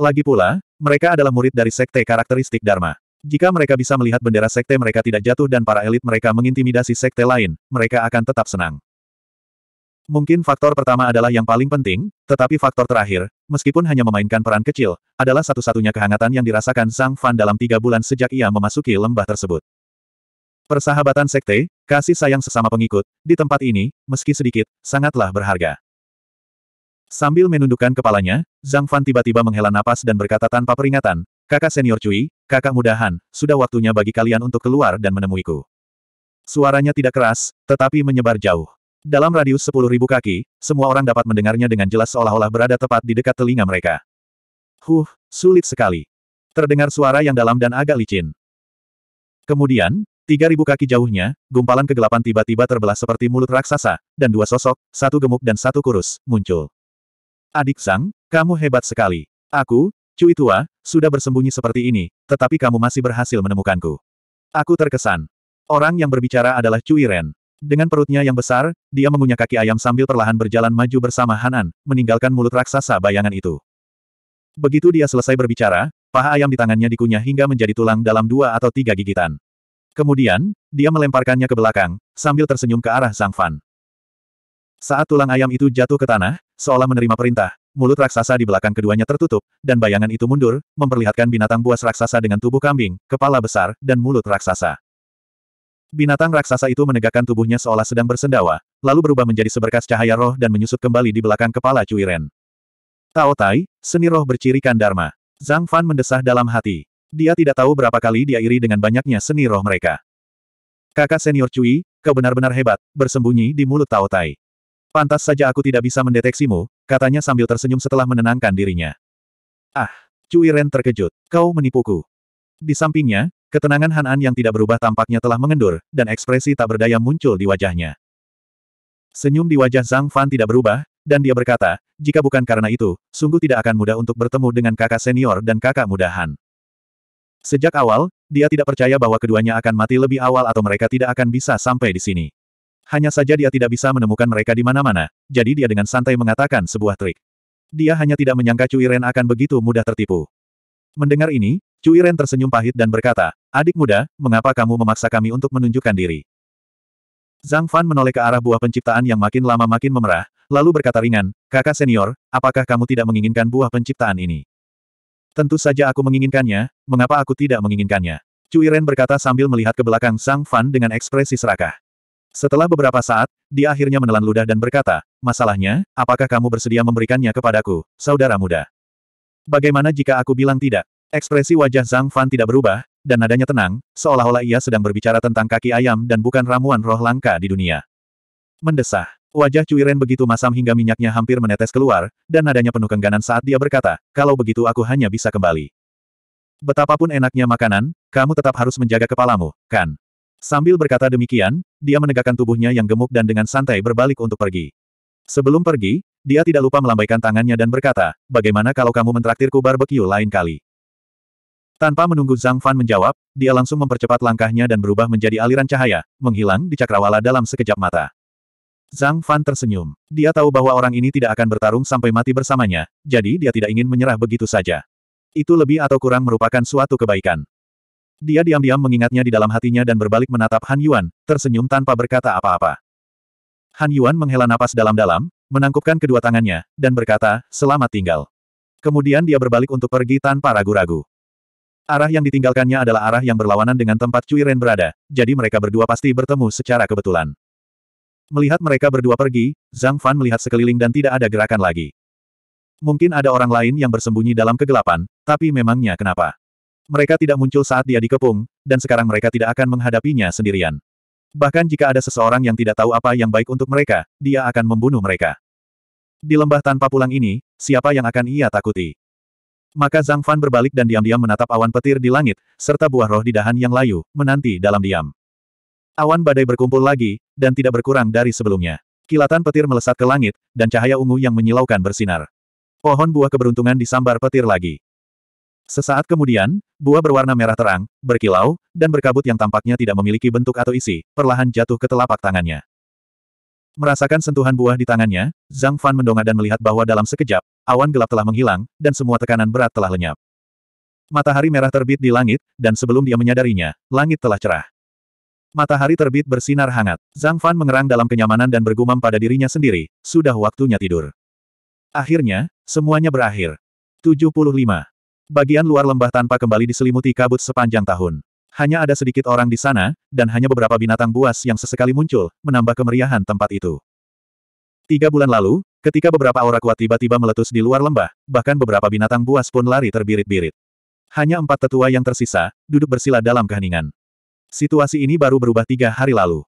Lagi pula, mereka adalah murid dari sekte karakteristik Dharma. Jika mereka bisa melihat bendera sekte mereka tidak jatuh dan para elit mereka mengintimidasi sekte lain, mereka akan tetap senang. Mungkin faktor pertama adalah yang paling penting, tetapi faktor terakhir, meskipun hanya memainkan peran kecil, adalah satu-satunya kehangatan yang dirasakan Sang Fan dalam tiga bulan sejak ia memasuki lembah tersebut. Persahabatan sekte, kasih sayang sesama pengikut, di tempat ini, meski sedikit, sangatlah berharga. Sambil menundukkan kepalanya, Zhang Fan tiba-tiba menghela napas dan berkata tanpa peringatan, kakak senior Cui, kakak mudahan, sudah waktunya bagi kalian untuk keluar dan menemuiku. Suaranya tidak keras, tetapi menyebar jauh. Dalam radius 10.000 kaki, semua orang dapat mendengarnya dengan jelas seolah-olah berada tepat di dekat telinga mereka. Huh, sulit sekali. Terdengar suara yang dalam dan agak licin. Kemudian, 3.000 kaki jauhnya, gumpalan kegelapan tiba-tiba terbelah seperti mulut raksasa, dan dua sosok, satu gemuk dan satu kurus, muncul. Adik Sang, kamu hebat sekali. Aku, Cui Tua, sudah bersembunyi seperti ini, tetapi kamu masih berhasil menemukanku. Aku terkesan. Orang yang berbicara adalah Cui Ren. Dengan perutnya yang besar, dia mengunyah kaki ayam sambil perlahan berjalan maju bersama Hanan, meninggalkan mulut raksasa bayangan itu. Begitu dia selesai berbicara, paha ayam di tangannya dikunyah hingga menjadi tulang dalam dua atau tiga gigitan. Kemudian, dia melemparkannya ke belakang, sambil tersenyum ke arah Zhang Fan. Saat tulang ayam itu jatuh ke tanah, seolah menerima perintah, mulut raksasa di belakang keduanya tertutup, dan bayangan itu mundur, memperlihatkan binatang buas raksasa dengan tubuh kambing, kepala besar, dan mulut raksasa. Binatang raksasa itu menegakkan tubuhnya seolah sedang bersendawa, lalu berubah menjadi seberkas cahaya roh dan menyusut kembali di belakang kepala Cui Ren. Tao Tai, seni roh bercirikan Dharma. Zhang Fan mendesah dalam hati. Dia tidak tahu berapa kali dia iri dengan banyaknya seni roh mereka. Kakak senior Cui, kau benar-benar hebat, bersembunyi di mulut Tao Tai. Pantas saja aku tidak bisa mendeteksimu, katanya sambil tersenyum setelah menenangkan dirinya. Ah, Cui Ren terkejut. Kau menipuku. Di sampingnya, Ketenangan Han An yang tidak berubah tampaknya telah mengendur, dan ekspresi tak berdaya muncul di wajahnya. Senyum di wajah Zhang Fan tidak berubah, dan dia berkata, jika bukan karena itu, sungguh tidak akan mudah untuk bertemu dengan kakak senior dan kakak muda Han. Sejak awal, dia tidak percaya bahwa keduanya akan mati lebih awal atau mereka tidak akan bisa sampai di sini. Hanya saja dia tidak bisa menemukan mereka di mana-mana, jadi dia dengan santai mengatakan sebuah trik. Dia hanya tidak menyangka Cui Ren akan begitu mudah tertipu. Mendengar ini, Cui Ren tersenyum pahit dan berkata, Adik muda, mengapa kamu memaksa kami untuk menunjukkan diri? Zhang Fan menoleh ke arah buah penciptaan yang makin lama makin memerah, lalu berkata ringan, kakak senior, apakah kamu tidak menginginkan buah penciptaan ini? Tentu saja aku menginginkannya, mengapa aku tidak menginginkannya? Cui Ren berkata sambil melihat ke belakang Zhang Fan dengan ekspresi serakah. Setelah beberapa saat, dia akhirnya menelan ludah dan berkata, masalahnya, apakah kamu bersedia memberikannya kepadaku, saudara muda? Bagaimana jika aku bilang tidak? Ekspresi wajah Zhang Fan tidak berubah, dan nadanya tenang, seolah-olah ia sedang berbicara tentang kaki ayam dan bukan ramuan roh langka di dunia. Mendesah. Wajah Cui Ren begitu masam hingga minyaknya hampir menetes keluar, dan nadanya penuh kengganan saat dia berkata, kalau begitu aku hanya bisa kembali. Betapapun enaknya makanan, kamu tetap harus menjaga kepalamu, kan? Sambil berkata demikian, dia menegakkan tubuhnya yang gemuk dan dengan santai berbalik untuk pergi. Sebelum pergi, dia tidak lupa melambaikan tangannya dan berkata, bagaimana kalau kamu mentraktirku barbekyu lain kali? Tanpa menunggu Zhang Fan menjawab, dia langsung mempercepat langkahnya dan berubah menjadi aliran cahaya, menghilang di cakrawala dalam sekejap mata. Zhang Fan tersenyum. Dia tahu bahwa orang ini tidak akan bertarung sampai mati bersamanya, jadi dia tidak ingin menyerah begitu saja. Itu lebih atau kurang merupakan suatu kebaikan. Dia diam-diam mengingatnya di dalam hatinya dan berbalik menatap Han Yuan, tersenyum tanpa berkata apa-apa. Han Yuan menghela napas dalam-dalam, menangkupkan kedua tangannya, dan berkata, selamat tinggal. Kemudian dia berbalik untuk pergi tanpa ragu-ragu. Arah yang ditinggalkannya adalah arah yang berlawanan dengan tempat Cui Ren berada, jadi mereka berdua pasti bertemu secara kebetulan. Melihat mereka berdua pergi, Zhang Fan melihat sekeliling dan tidak ada gerakan lagi. Mungkin ada orang lain yang bersembunyi dalam kegelapan, tapi memangnya kenapa? Mereka tidak muncul saat dia dikepung, dan sekarang mereka tidak akan menghadapinya sendirian. Bahkan jika ada seseorang yang tidak tahu apa yang baik untuk mereka, dia akan membunuh mereka. Di lembah tanpa pulang ini, siapa yang akan ia takuti? Maka Zhang Fan berbalik dan diam-diam menatap awan petir di langit, serta buah roh di dahan yang layu, menanti dalam diam. Awan badai berkumpul lagi, dan tidak berkurang dari sebelumnya. Kilatan petir melesat ke langit, dan cahaya ungu yang menyilaukan bersinar. Pohon buah keberuntungan disambar petir lagi. Sesaat kemudian, buah berwarna merah terang, berkilau, dan berkabut yang tampaknya tidak memiliki bentuk atau isi, perlahan jatuh ke telapak tangannya. Merasakan sentuhan buah di tangannya, Zhang Fan mendongak dan melihat bahwa dalam sekejap, awan gelap telah menghilang, dan semua tekanan berat telah lenyap. Matahari merah terbit di langit, dan sebelum dia menyadarinya, langit telah cerah. Matahari terbit bersinar hangat. Zhang Fan mengerang dalam kenyamanan dan bergumam pada dirinya sendiri, sudah waktunya tidur. Akhirnya, semuanya berakhir. 75. Bagian luar lembah tanpa kembali diselimuti kabut sepanjang tahun. Hanya ada sedikit orang di sana, dan hanya beberapa binatang buas yang sesekali muncul, menambah kemeriahan tempat itu. Tiga bulan lalu, ketika beberapa aura kuat tiba-tiba meletus di luar lembah, bahkan beberapa binatang buas pun lari terbirit-birit. Hanya empat tetua yang tersisa, duduk bersila dalam keheningan. Situasi ini baru berubah tiga hari lalu.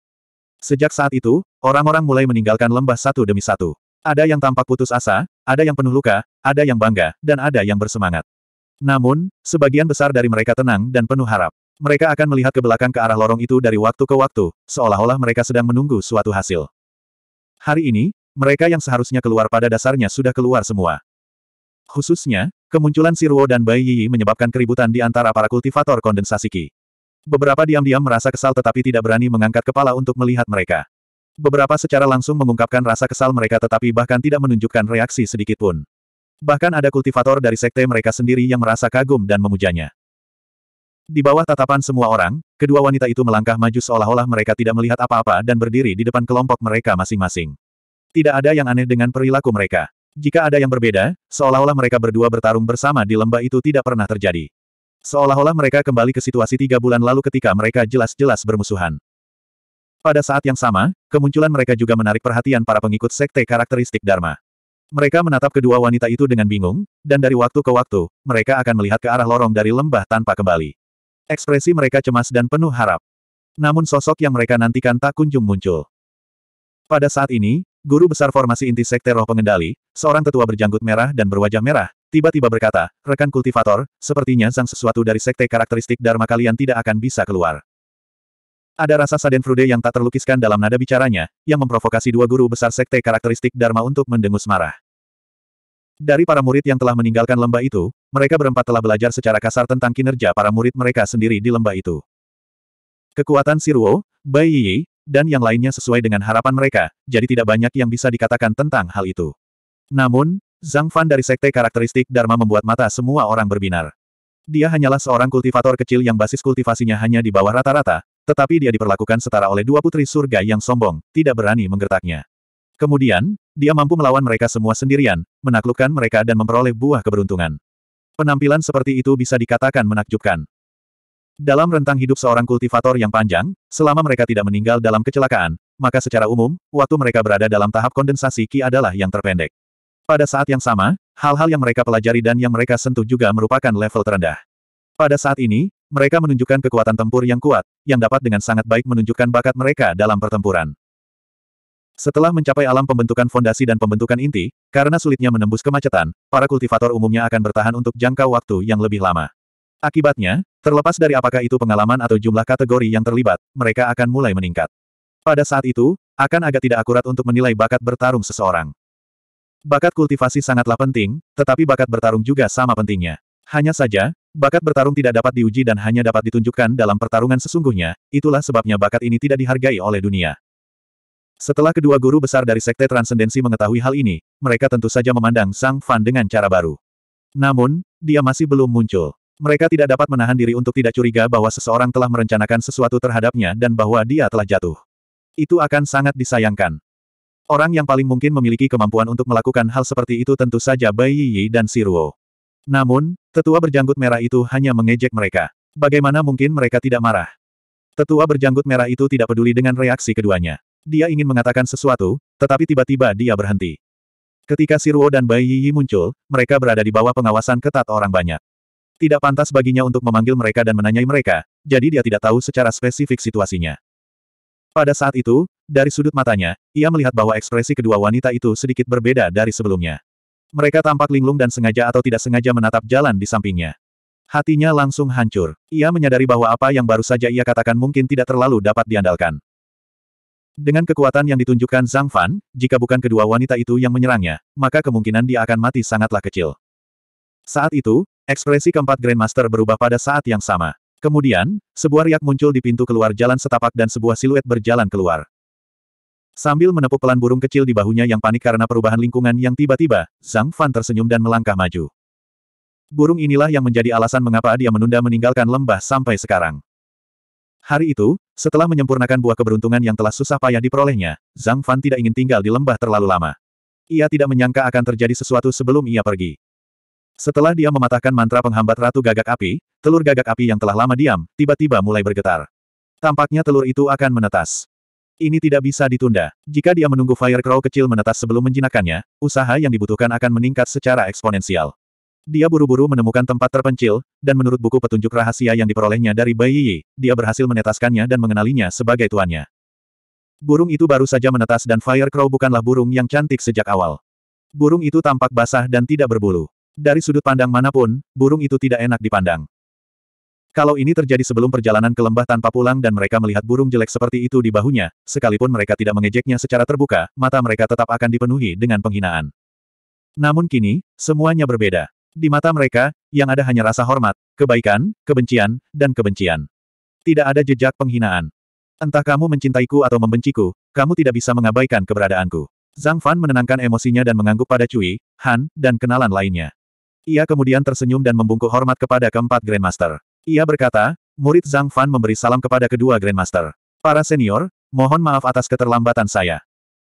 Sejak saat itu, orang-orang mulai meninggalkan lembah satu demi satu. Ada yang tampak putus asa, ada yang penuh luka, ada yang bangga, dan ada yang bersemangat. Namun, sebagian besar dari mereka tenang dan penuh harap. Mereka akan melihat ke belakang ke arah lorong itu dari waktu ke waktu, seolah-olah mereka sedang menunggu suatu hasil. Hari ini, mereka yang seharusnya keluar pada dasarnya sudah keluar semua. Khususnya, kemunculan Siruo dan Bai Yi menyebabkan keributan di antara para kultivator kondensasi Qi. Beberapa diam-diam merasa kesal tetapi tidak berani mengangkat kepala untuk melihat mereka. Beberapa secara langsung mengungkapkan rasa kesal mereka tetapi bahkan tidak menunjukkan reaksi sedikitpun. Bahkan ada kultivator dari sekte mereka sendiri yang merasa kagum dan memujanya. Di bawah tatapan semua orang, kedua wanita itu melangkah maju seolah-olah mereka tidak melihat apa-apa dan berdiri di depan kelompok mereka masing-masing. Tidak ada yang aneh dengan perilaku mereka. Jika ada yang berbeda, seolah-olah mereka berdua bertarung bersama di lembah itu tidak pernah terjadi. Seolah-olah mereka kembali ke situasi tiga bulan lalu ketika mereka jelas-jelas bermusuhan. Pada saat yang sama, kemunculan mereka juga menarik perhatian para pengikut sekte karakteristik Dharma. Mereka menatap kedua wanita itu dengan bingung, dan dari waktu ke waktu, mereka akan melihat ke arah lorong dari lembah tanpa kembali. Ekspresi mereka cemas dan penuh harap. Namun sosok yang mereka nantikan tak kunjung muncul. Pada saat ini, guru besar formasi inti sekte roh pengendali, seorang tetua berjanggut merah dan berwajah merah, tiba-tiba berkata, rekan kultivator, sepertinya sang sesuatu dari sekte karakteristik Dharma kalian tidak akan bisa keluar. Ada rasa saden frude yang tak terlukiskan dalam nada bicaranya, yang memprovokasi dua guru besar sekte karakteristik Dharma untuk mendengus marah. Dari para murid yang telah meninggalkan lembah itu, mereka berempat telah belajar secara kasar tentang kinerja para murid mereka sendiri di lembah itu. Kekuatan Siruo, Bai Yi, dan yang lainnya sesuai dengan harapan mereka, jadi tidak banyak yang bisa dikatakan tentang hal itu. Namun, Zhang Fan dari sekte karakteristik Dharma membuat mata semua orang berbinar. Dia hanyalah seorang kultivator kecil yang basis kultivasinya hanya di bawah rata-rata, tetapi dia diperlakukan setara oleh dua putri surga yang sombong, tidak berani menggertaknya. Kemudian, dia mampu melawan mereka semua sendirian, menaklukkan mereka dan memperoleh buah keberuntungan. Penampilan seperti itu bisa dikatakan menakjubkan. Dalam rentang hidup seorang kultivator yang panjang, selama mereka tidak meninggal dalam kecelakaan, maka secara umum, waktu mereka berada dalam tahap kondensasi Qi adalah yang terpendek. Pada saat yang sama, hal-hal yang mereka pelajari dan yang mereka sentuh juga merupakan level terendah. Pada saat ini, mereka menunjukkan kekuatan tempur yang kuat, yang dapat dengan sangat baik menunjukkan bakat mereka dalam pertempuran. Setelah mencapai alam pembentukan fondasi dan pembentukan inti, karena sulitnya menembus kemacetan, para kultivator umumnya akan bertahan untuk jangka waktu yang lebih lama. Akibatnya, terlepas dari apakah itu pengalaman atau jumlah kategori yang terlibat, mereka akan mulai meningkat. Pada saat itu, akan agak tidak akurat untuk menilai bakat bertarung seseorang. Bakat kultivasi sangatlah penting, tetapi bakat bertarung juga sama pentingnya. Hanya saja, bakat bertarung tidak dapat diuji dan hanya dapat ditunjukkan dalam pertarungan sesungguhnya, itulah sebabnya bakat ini tidak dihargai oleh dunia. Setelah kedua guru besar dari Sekte Transendensi mengetahui hal ini, mereka tentu saja memandang Sang Fan dengan cara baru. Namun, dia masih belum muncul. Mereka tidak dapat menahan diri untuk tidak curiga bahwa seseorang telah merencanakan sesuatu terhadapnya dan bahwa dia telah jatuh. Itu akan sangat disayangkan. Orang yang paling mungkin memiliki kemampuan untuk melakukan hal seperti itu tentu saja Bai Yi dan Si Ruo. Namun, tetua berjanggut merah itu hanya mengejek mereka. Bagaimana mungkin mereka tidak marah? Tetua berjanggut merah itu tidak peduli dengan reaksi keduanya. Dia ingin mengatakan sesuatu, tetapi tiba-tiba dia berhenti. Ketika Siruo dan Bai Yiyi muncul, mereka berada di bawah pengawasan ketat orang banyak. Tidak pantas baginya untuk memanggil mereka dan menanyai mereka, jadi dia tidak tahu secara spesifik situasinya. Pada saat itu, dari sudut matanya, ia melihat bahwa ekspresi kedua wanita itu sedikit berbeda dari sebelumnya. Mereka tampak linglung dan sengaja atau tidak sengaja menatap jalan di sampingnya. Hatinya langsung hancur. Ia menyadari bahwa apa yang baru saja ia katakan mungkin tidak terlalu dapat diandalkan. Dengan kekuatan yang ditunjukkan Zhang Fan, jika bukan kedua wanita itu yang menyerangnya, maka kemungkinan dia akan mati sangatlah kecil. Saat itu, ekspresi keempat Grandmaster berubah pada saat yang sama. Kemudian, sebuah riak muncul di pintu keluar jalan setapak dan sebuah siluet berjalan keluar. Sambil menepuk pelan burung kecil di bahunya yang panik karena perubahan lingkungan yang tiba-tiba, Zhang Fan tersenyum dan melangkah maju. Burung inilah yang menjadi alasan mengapa dia menunda meninggalkan lembah sampai sekarang. Hari itu, setelah menyempurnakan buah keberuntungan yang telah susah payah diperolehnya, Zhang Fan tidak ingin tinggal di lembah terlalu lama. Ia tidak menyangka akan terjadi sesuatu sebelum ia pergi. Setelah dia mematahkan mantra penghambat Ratu Gagak Api, telur gagak api yang telah lama diam, tiba-tiba mulai bergetar. Tampaknya telur itu akan menetas. Ini tidak bisa ditunda. Jika dia menunggu Fire Crow kecil menetas sebelum menjinakannya, usaha yang dibutuhkan akan meningkat secara eksponensial. Dia buru-buru menemukan tempat terpencil, dan menurut buku petunjuk rahasia yang diperolehnya dari Bai Yi, dia berhasil menetaskannya dan mengenalinya sebagai tuannya. Burung itu baru saja menetas dan Fire Crow bukanlah burung yang cantik sejak awal. Burung itu tampak basah dan tidak berbulu. Dari sudut pandang manapun, burung itu tidak enak dipandang. Kalau ini terjadi sebelum perjalanan ke lembah tanpa pulang dan mereka melihat burung jelek seperti itu di bahunya, sekalipun mereka tidak mengejeknya secara terbuka, mata mereka tetap akan dipenuhi dengan penghinaan. Namun kini, semuanya berbeda. Di mata mereka, yang ada hanya rasa hormat, kebaikan, kebencian, dan kebencian. Tidak ada jejak penghinaan. Entah kamu mencintaiku atau membenciku, kamu tidak bisa mengabaikan keberadaanku. Zhang Fan menenangkan emosinya dan mengangguk pada Cui, Han, dan kenalan lainnya. Ia kemudian tersenyum dan membungkuk hormat kepada keempat Grandmaster. Ia berkata, murid Zhang Fan memberi salam kepada kedua Grandmaster. Para senior, mohon maaf atas keterlambatan saya.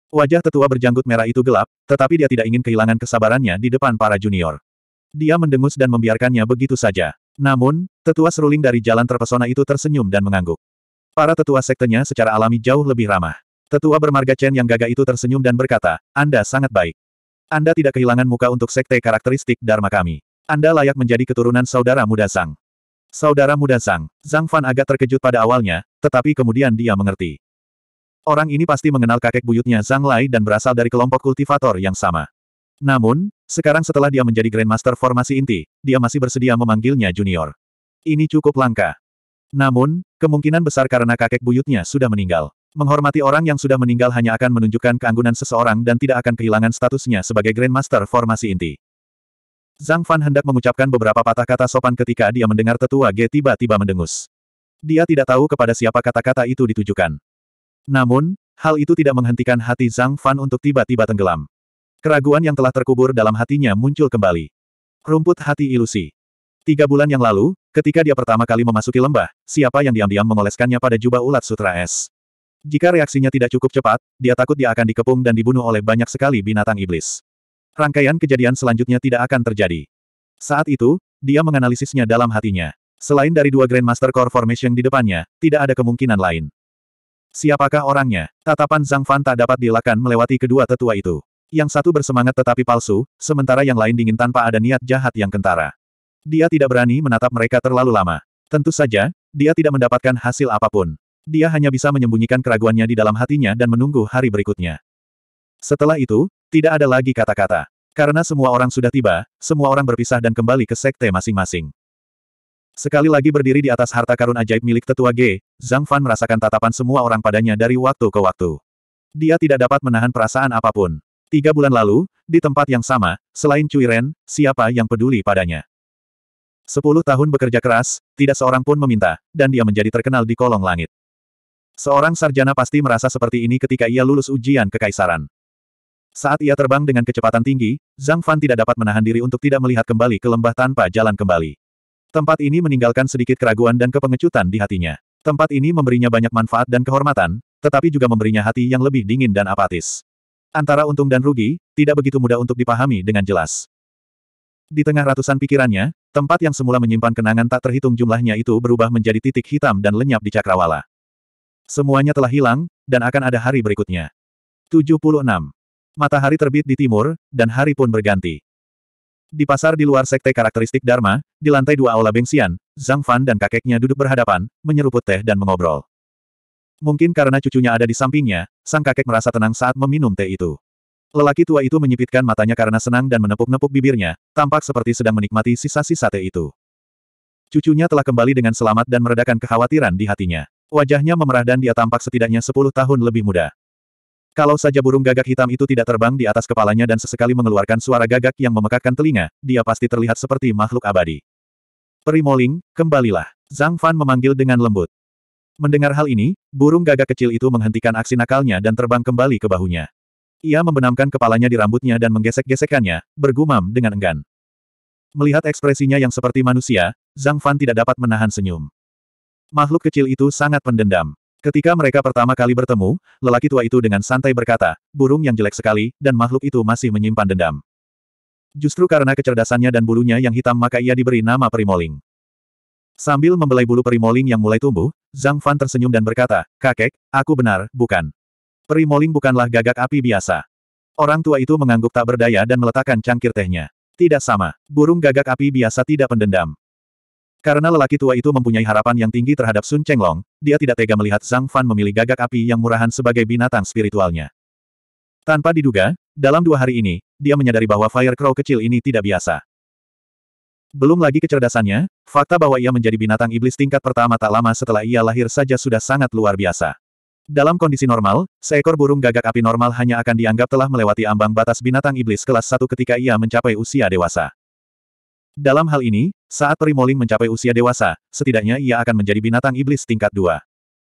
Wajah tetua berjanggut merah itu gelap, tetapi dia tidak ingin kehilangan kesabarannya di depan para junior. Dia mendengus dan membiarkannya begitu saja. Namun, tetua seruling dari jalan terpesona itu tersenyum dan mengangguk. Para tetua sektenya secara alami jauh lebih ramah. Tetua bermarga Chen yang gagah itu tersenyum dan berkata, Anda sangat baik. Anda tidak kehilangan muka untuk sekte karakteristik Dharma kami. Anda layak menjadi keturunan saudara muda Sang. Saudara muda Sang, Zhang Fan agak terkejut pada awalnya, tetapi kemudian dia mengerti. Orang ini pasti mengenal kakek buyutnya Zhang Lai dan berasal dari kelompok kultivator yang sama. Namun, sekarang setelah dia menjadi Grandmaster formasi inti, dia masih bersedia memanggilnya junior. Ini cukup langka. Namun, kemungkinan besar karena kakek buyutnya sudah meninggal. Menghormati orang yang sudah meninggal hanya akan menunjukkan keanggunan seseorang dan tidak akan kehilangan statusnya sebagai Grandmaster formasi inti. Zhang Fan hendak mengucapkan beberapa patah kata sopan ketika dia mendengar tetua G tiba-tiba mendengus. Dia tidak tahu kepada siapa kata-kata itu ditujukan. Namun, hal itu tidak menghentikan hati Zhang Fan untuk tiba-tiba tenggelam. Keraguan yang telah terkubur dalam hatinya muncul kembali. Rumput hati ilusi. Tiga bulan yang lalu, ketika dia pertama kali memasuki lembah, siapa yang diam-diam mengoleskannya pada jubah ulat sutra es. Jika reaksinya tidak cukup cepat, dia takut dia akan dikepung dan dibunuh oleh banyak sekali binatang iblis. Rangkaian kejadian selanjutnya tidak akan terjadi. Saat itu, dia menganalisisnya dalam hatinya. Selain dari dua Grandmaster Core Formation di depannya, tidak ada kemungkinan lain. Siapakah orangnya? Tatapan Zhang Fan tak dapat dilakukan melewati kedua tetua itu. Yang satu bersemangat tetapi palsu, sementara yang lain dingin tanpa ada niat jahat yang kentara. Dia tidak berani menatap mereka terlalu lama. Tentu saja, dia tidak mendapatkan hasil apapun. Dia hanya bisa menyembunyikan keraguannya di dalam hatinya dan menunggu hari berikutnya. Setelah itu, tidak ada lagi kata-kata. Karena semua orang sudah tiba, semua orang berpisah dan kembali ke sekte masing-masing. Sekali lagi berdiri di atas harta karun ajaib milik tetua G, Zhang Fan merasakan tatapan semua orang padanya dari waktu ke waktu. Dia tidak dapat menahan perasaan apapun. Tiga bulan lalu, di tempat yang sama, selain Cui Ren, siapa yang peduli padanya? Sepuluh tahun bekerja keras, tidak seorang pun meminta, dan dia menjadi terkenal di kolong langit. Seorang sarjana pasti merasa seperti ini ketika ia lulus ujian kekaisaran. Saat ia terbang dengan kecepatan tinggi, Zhang Fan tidak dapat menahan diri untuk tidak melihat kembali ke lembah tanpa jalan kembali. Tempat ini meninggalkan sedikit keraguan dan kepengecutan di hatinya. Tempat ini memberinya banyak manfaat dan kehormatan, tetapi juga memberinya hati yang lebih dingin dan apatis. Antara untung dan rugi, tidak begitu mudah untuk dipahami dengan jelas. Di tengah ratusan pikirannya, tempat yang semula menyimpan kenangan tak terhitung jumlahnya itu berubah menjadi titik hitam dan lenyap di cakrawala. Semuanya telah hilang, dan akan ada hari berikutnya. 76. Matahari terbit di timur, dan hari pun berganti. Di pasar di luar sekte karakteristik Dharma, di lantai dua aula Bengsian, Zhang Fan dan kakeknya duduk berhadapan, menyeruput teh dan mengobrol. Mungkin karena cucunya ada di sampingnya, sang kakek merasa tenang saat meminum teh itu. Lelaki tua itu menyipitkan matanya karena senang dan menepuk-nepuk bibirnya, tampak seperti sedang menikmati sisa-sisa teh itu. Cucunya telah kembali dengan selamat dan meredakan kekhawatiran di hatinya. Wajahnya memerah dan dia tampak setidaknya sepuluh tahun lebih muda. Kalau saja burung gagak hitam itu tidak terbang di atas kepalanya dan sesekali mengeluarkan suara gagak yang memekakkan telinga, dia pasti terlihat seperti makhluk abadi. Perimoling, kembalilah. Zhang Fan memanggil dengan lembut. Mendengar hal ini, burung gagak kecil itu menghentikan aksi nakalnya dan terbang kembali ke bahunya. Ia membenamkan kepalanya di rambutnya dan menggesek-gesekannya, bergumam dengan enggan. Melihat ekspresinya yang seperti manusia, Zhang Fan tidak dapat menahan senyum. Makhluk kecil itu sangat pendendam. Ketika mereka pertama kali bertemu, lelaki tua itu dengan santai berkata, burung yang jelek sekali, dan makhluk itu masih menyimpan dendam. Justru karena kecerdasannya dan bulunya yang hitam maka ia diberi nama Primoling. Sambil membelai bulu Primoling yang mulai tumbuh, Zhang Fan tersenyum dan berkata, Kakek, aku benar, bukan. Primoling bukanlah gagak api biasa. Orang tua itu mengangguk tak berdaya dan meletakkan cangkir tehnya. Tidak sama, burung gagak api biasa tidak pendendam. Karena lelaki tua itu mempunyai harapan yang tinggi terhadap Sun Chenglong, dia tidak tega melihat Zhang Fan memilih gagak api yang murahan sebagai binatang spiritualnya. Tanpa diduga, dalam dua hari ini, dia menyadari bahwa Fire Crow kecil ini tidak biasa. Belum lagi kecerdasannya, fakta bahwa ia menjadi binatang iblis tingkat pertama tak lama setelah ia lahir saja sudah sangat luar biasa. Dalam kondisi normal, seekor burung gagak api normal hanya akan dianggap telah melewati ambang batas binatang iblis kelas 1 ketika ia mencapai usia dewasa. Dalam hal ini, saat Primoling mencapai usia dewasa, setidaknya ia akan menjadi binatang iblis tingkat 2.